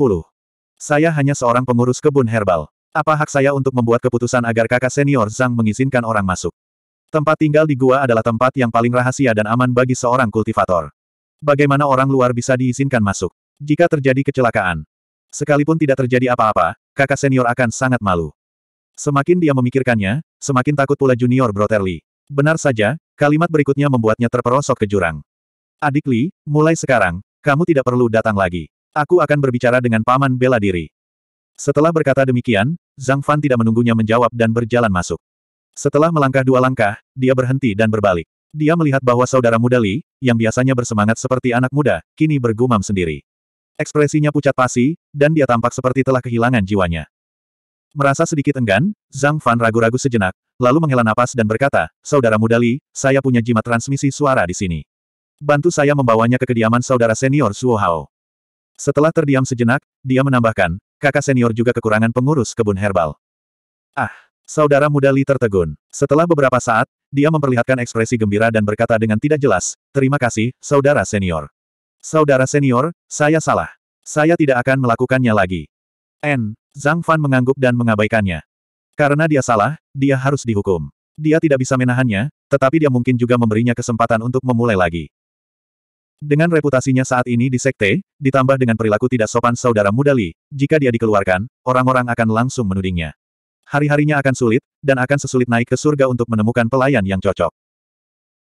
Saya hanya seorang pengurus kebun herbal. Apa hak saya untuk membuat keputusan agar kakak senior Zhang mengizinkan orang masuk? Tempat tinggal di gua adalah tempat yang paling rahasia dan aman bagi seorang kultivator. Bagaimana orang luar bisa diizinkan masuk? Jika terjadi kecelakaan. Sekalipun tidak terjadi apa-apa, kakak senior akan sangat malu. Semakin dia memikirkannya, semakin takut pula junior Broterly. Benar saja, kalimat berikutnya membuatnya terperosok ke jurang. Adik Li, mulai sekarang, kamu tidak perlu datang lagi. Aku akan berbicara dengan paman bela diri. Setelah berkata demikian, Zhang Fan tidak menunggunya menjawab dan berjalan masuk. Setelah melangkah dua langkah, dia berhenti dan berbalik. Dia melihat bahwa saudara muda Li, yang biasanya bersemangat seperti anak muda, kini bergumam sendiri. Ekspresinya pucat pasi, dan dia tampak seperti telah kehilangan jiwanya. Merasa sedikit enggan, Zhang Fan ragu-ragu sejenak, lalu menghela napas dan berkata, Saudara muda Li, saya punya jimat transmisi suara di sini. Bantu saya membawanya ke kediaman saudara senior Suo Hao. Setelah terdiam sejenak, dia menambahkan, kakak senior juga kekurangan pengurus kebun herbal. Ah, saudara muda Li tertegun. Setelah beberapa saat, dia memperlihatkan ekspresi gembira dan berkata dengan tidak jelas, terima kasih, saudara senior. Saudara senior, saya salah. Saya tidak akan melakukannya lagi. N. Zhang Fan mengangguk dan mengabaikannya. Karena dia salah, dia harus dihukum. Dia tidak bisa menahannya, tetapi dia mungkin juga memberinya kesempatan untuk memulai lagi. Dengan reputasinya saat ini di sekte, ditambah dengan perilaku tidak sopan saudara muda Li, jika dia dikeluarkan, orang-orang akan langsung menudingnya. Hari-harinya akan sulit, dan akan sesulit naik ke surga untuk menemukan pelayan yang cocok.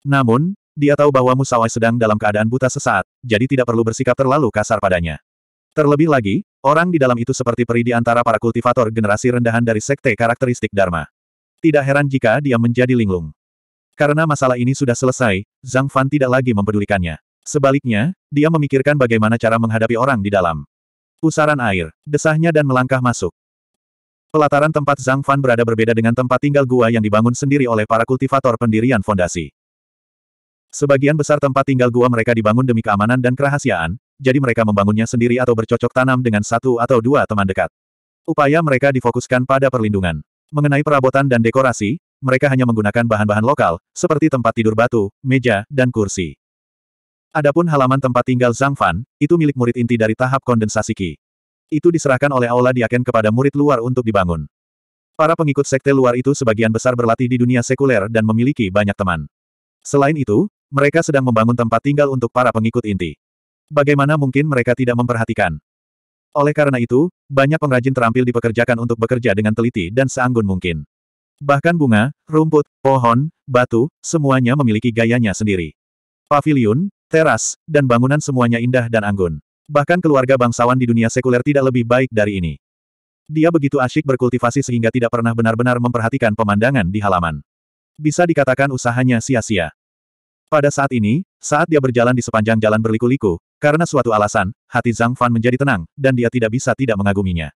Namun, dia tahu bahwa Musawai sedang dalam keadaan buta sesaat, jadi tidak perlu bersikap terlalu kasar padanya. Terlebih lagi, orang di dalam itu seperti peri di antara para kultivator generasi rendahan dari sekte karakteristik Dharma. Tidak heran jika dia menjadi linglung. Karena masalah ini sudah selesai, Zhang Fan tidak lagi mempedulikannya. Sebaliknya, dia memikirkan bagaimana cara menghadapi orang di dalam. Pusaran air, desahnya dan melangkah masuk. Pelataran tempat Zhang Fan berada berbeda dengan tempat tinggal gua yang dibangun sendiri oleh para kultivator pendirian fondasi. Sebagian besar tempat tinggal gua mereka dibangun demi keamanan dan kerahasiaan, jadi mereka membangunnya sendiri atau bercocok tanam dengan satu atau dua teman dekat. Upaya mereka difokuskan pada perlindungan. Mengenai perabotan dan dekorasi, mereka hanya menggunakan bahan-bahan lokal, seperti tempat tidur batu, meja, dan kursi. Adapun halaman tempat tinggal Zhang Fan, itu milik murid inti dari tahap kondensasi Qi. Itu diserahkan oleh Aula Diaken kepada murid luar untuk dibangun. Para pengikut sekte luar itu sebagian besar berlatih di dunia sekuler dan memiliki banyak teman. Selain itu, mereka sedang membangun tempat tinggal untuk para pengikut inti. Bagaimana mungkin mereka tidak memperhatikan? Oleh karena itu, banyak pengrajin terampil dipekerjakan untuk bekerja dengan teliti dan seanggun mungkin. Bahkan bunga, rumput, pohon, batu, semuanya memiliki gayanya sendiri. Pavilion, teras, dan bangunan semuanya indah dan anggun. Bahkan keluarga bangsawan di dunia sekuler tidak lebih baik dari ini. Dia begitu asyik berkultivasi sehingga tidak pernah benar-benar memperhatikan pemandangan di halaman. Bisa dikatakan usahanya sia-sia. Pada saat ini, saat dia berjalan di sepanjang jalan berliku-liku, karena suatu alasan, hati Zhang Fan menjadi tenang, dan dia tidak bisa tidak mengaguminya.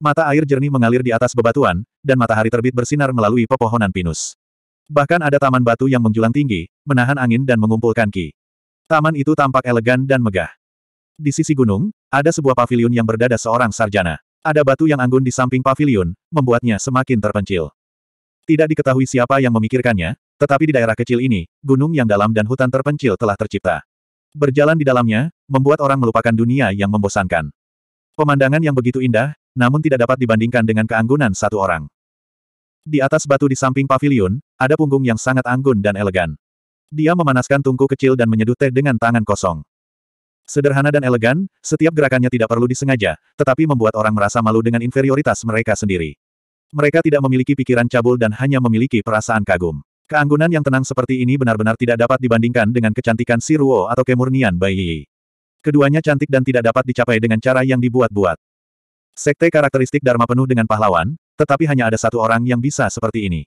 Mata air jernih mengalir di atas bebatuan, dan matahari terbit bersinar melalui pepohonan pinus. Bahkan ada taman batu yang menjulang tinggi, menahan angin dan mengumpulkan ki. Taman itu tampak elegan dan megah. Di sisi gunung, ada sebuah pavilion yang berdada seorang sarjana. Ada batu yang anggun di samping pavilion, membuatnya semakin terpencil. Tidak diketahui siapa yang memikirkannya, tetapi di daerah kecil ini, gunung yang dalam dan hutan terpencil telah tercipta. Berjalan di dalamnya, membuat orang melupakan dunia yang membosankan. Pemandangan yang begitu indah, namun tidak dapat dibandingkan dengan keanggunan satu orang. Di atas batu di samping pavilion, ada punggung yang sangat anggun dan elegan. Dia memanaskan tungku kecil dan menyeduh teh dengan tangan kosong. Sederhana dan elegan, setiap gerakannya tidak perlu disengaja, tetapi membuat orang merasa malu dengan inferioritas mereka sendiri. Mereka tidak memiliki pikiran cabul dan hanya memiliki perasaan kagum. Keanggunan yang tenang seperti ini benar-benar tidak dapat dibandingkan dengan kecantikan si Ruo atau kemurnian Bai Yi. Keduanya cantik dan tidak dapat dicapai dengan cara yang dibuat-buat. Sekte karakteristik Dharma penuh dengan pahlawan, tetapi hanya ada satu orang yang bisa seperti ini.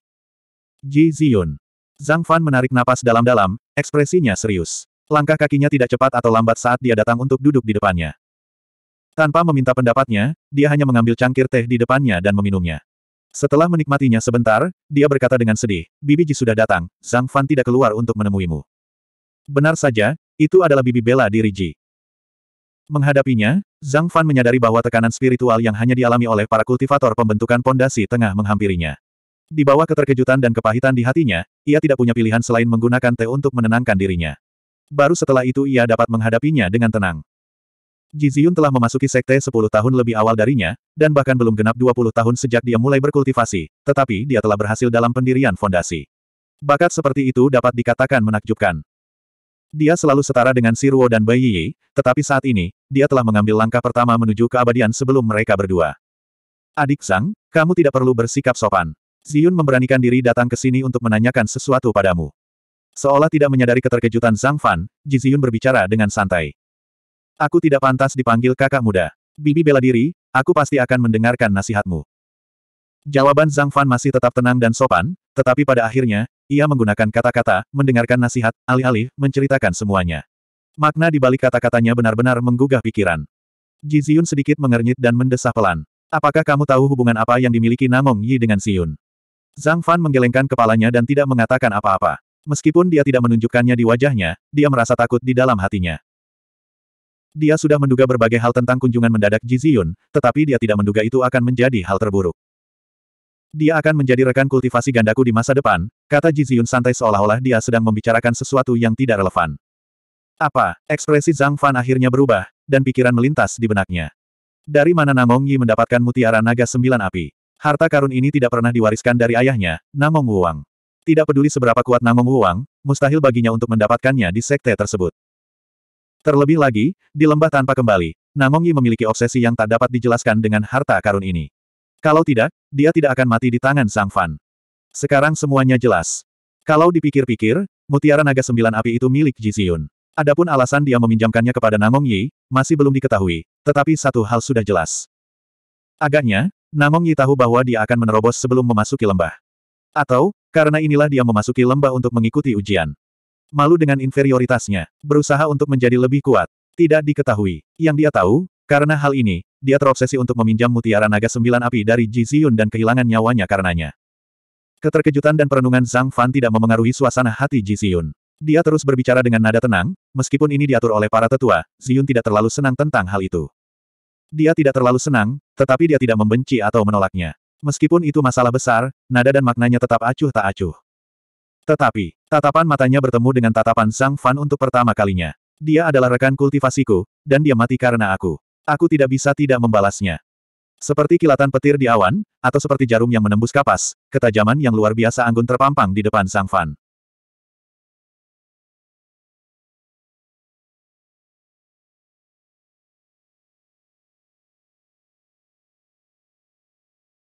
Ji Ziyun. Zhang Fan menarik napas dalam-dalam, ekspresinya serius. Langkah kakinya tidak cepat atau lambat saat dia datang untuk duduk di depannya. Tanpa meminta pendapatnya, dia hanya mengambil cangkir teh di depannya dan meminumnya. Setelah menikmatinya sebentar, dia berkata dengan sedih, Bibi Ji sudah datang, Zhang Fan tidak keluar untuk menemuimu. Benar saja, itu adalah Bibi Bella diri Ji. Menghadapinya, Zhang Fan menyadari bahwa tekanan spiritual yang hanya dialami oleh para kultivator pembentukan pondasi tengah menghampirinya. Di bawah keterkejutan dan kepahitan di hatinya, ia tidak punya pilihan selain menggunakan teh untuk menenangkan dirinya. Baru setelah itu ia dapat menghadapinya dengan tenang. Jiziyun telah memasuki sekte 10 tahun lebih awal darinya, dan bahkan belum genap 20 tahun sejak dia mulai berkultivasi, tetapi dia telah berhasil dalam pendirian fondasi. Bakat seperti itu dapat dikatakan menakjubkan. Dia selalu setara dengan Siruo dan Bai Yi, tetapi saat ini, dia telah mengambil langkah pertama menuju keabadian sebelum mereka berdua. Adik Sang, kamu tidak perlu bersikap sopan. Ziyun memberanikan diri datang ke sini untuk menanyakan sesuatu padamu. Seolah tidak menyadari keterkejutan Zhang Fan, Ji Ziyun berbicara dengan santai. Aku tidak pantas dipanggil kakak muda. Bibi bela diri, aku pasti akan mendengarkan nasihatmu. Jawaban Zhang Fan masih tetap tenang dan sopan, tetapi pada akhirnya, ia menggunakan kata-kata, mendengarkan nasihat, alih-alih, menceritakan semuanya. Makna di balik kata-katanya benar-benar menggugah pikiran. Ji Ziyun sedikit mengernyit dan mendesah pelan. Apakah kamu tahu hubungan apa yang dimiliki Namong Yi dengan Ziyun? Zhang Fan menggelengkan kepalanya dan tidak mengatakan apa-apa. Meskipun dia tidak menunjukkannya di wajahnya, dia merasa takut di dalam hatinya. Dia sudah menduga berbagai hal tentang kunjungan mendadak Ji Ziyun, tetapi dia tidak menduga itu akan menjadi hal terburuk. Dia akan menjadi rekan kultivasi gandaku di masa depan, kata Ji Ziyun santai seolah-olah dia sedang membicarakan sesuatu yang tidak relevan. Apa? Ekspresi Zhang Fan akhirnya berubah, dan pikiran melintas di benaknya. Dari mana Namong Yi mendapatkan mutiara naga sembilan api? Harta karun ini tidak pernah diwariskan dari ayahnya, Namong Wuang. Tidak peduli seberapa kuat Namong Wuang, mustahil baginya untuk mendapatkannya di sekte tersebut. Terlebih lagi, di lembah tanpa kembali, Namong Yi memiliki obsesi yang tak dapat dijelaskan dengan harta karun ini. Kalau tidak, dia tidak akan mati di tangan Sang Fan. Sekarang semuanya jelas. Kalau dipikir-pikir, mutiara naga sembilan api itu milik Ji Ziyun. Adapun alasan dia meminjamkannya kepada Namong Yi, masih belum diketahui, tetapi satu hal sudah jelas. Agaknya, Namong Yi tahu bahwa dia akan menerobos sebelum memasuki lembah. Atau, karena inilah dia memasuki lembah untuk mengikuti ujian. Malu dengan inferioritasnya, berusaha untuk menjadi lebih kuat. Tidak diketahui. Yang dia tahu, karena hal ini, dia terobsesi untuk meminjam mutiara naga sembilan api dari Ji Ziyun dan kehilangan nyawanya karenanya. Keterkejutan dan perenungan Zhang Fan tidak memengaruhi suasana hati Ji Ziyun. Dia terus berbicara dengan nada tenang, meskipun ini diatur oleh para tetua, Ziyun tidak terlalu senang tentang hal itu. Dia tidak terlalu senang, tetapi dia tidak membenci atau menolaknya. Meskipun itu masalah besar, nada dan maknanya tetap acuh tak acuh. Tetapi, tatapan matanya bertemu dengan tatapan Sang Fan untuk pertama kalinya. Dia adalah rekan kultivasiku, dan dia mati karena aku. Aku tidak bisa tidak membalasnya. Seperti kilatan petir di awan, atau seperti jarum yang menembus kapas, ketajaman yang luar biasa anggun terpampang di depan Sang Fan.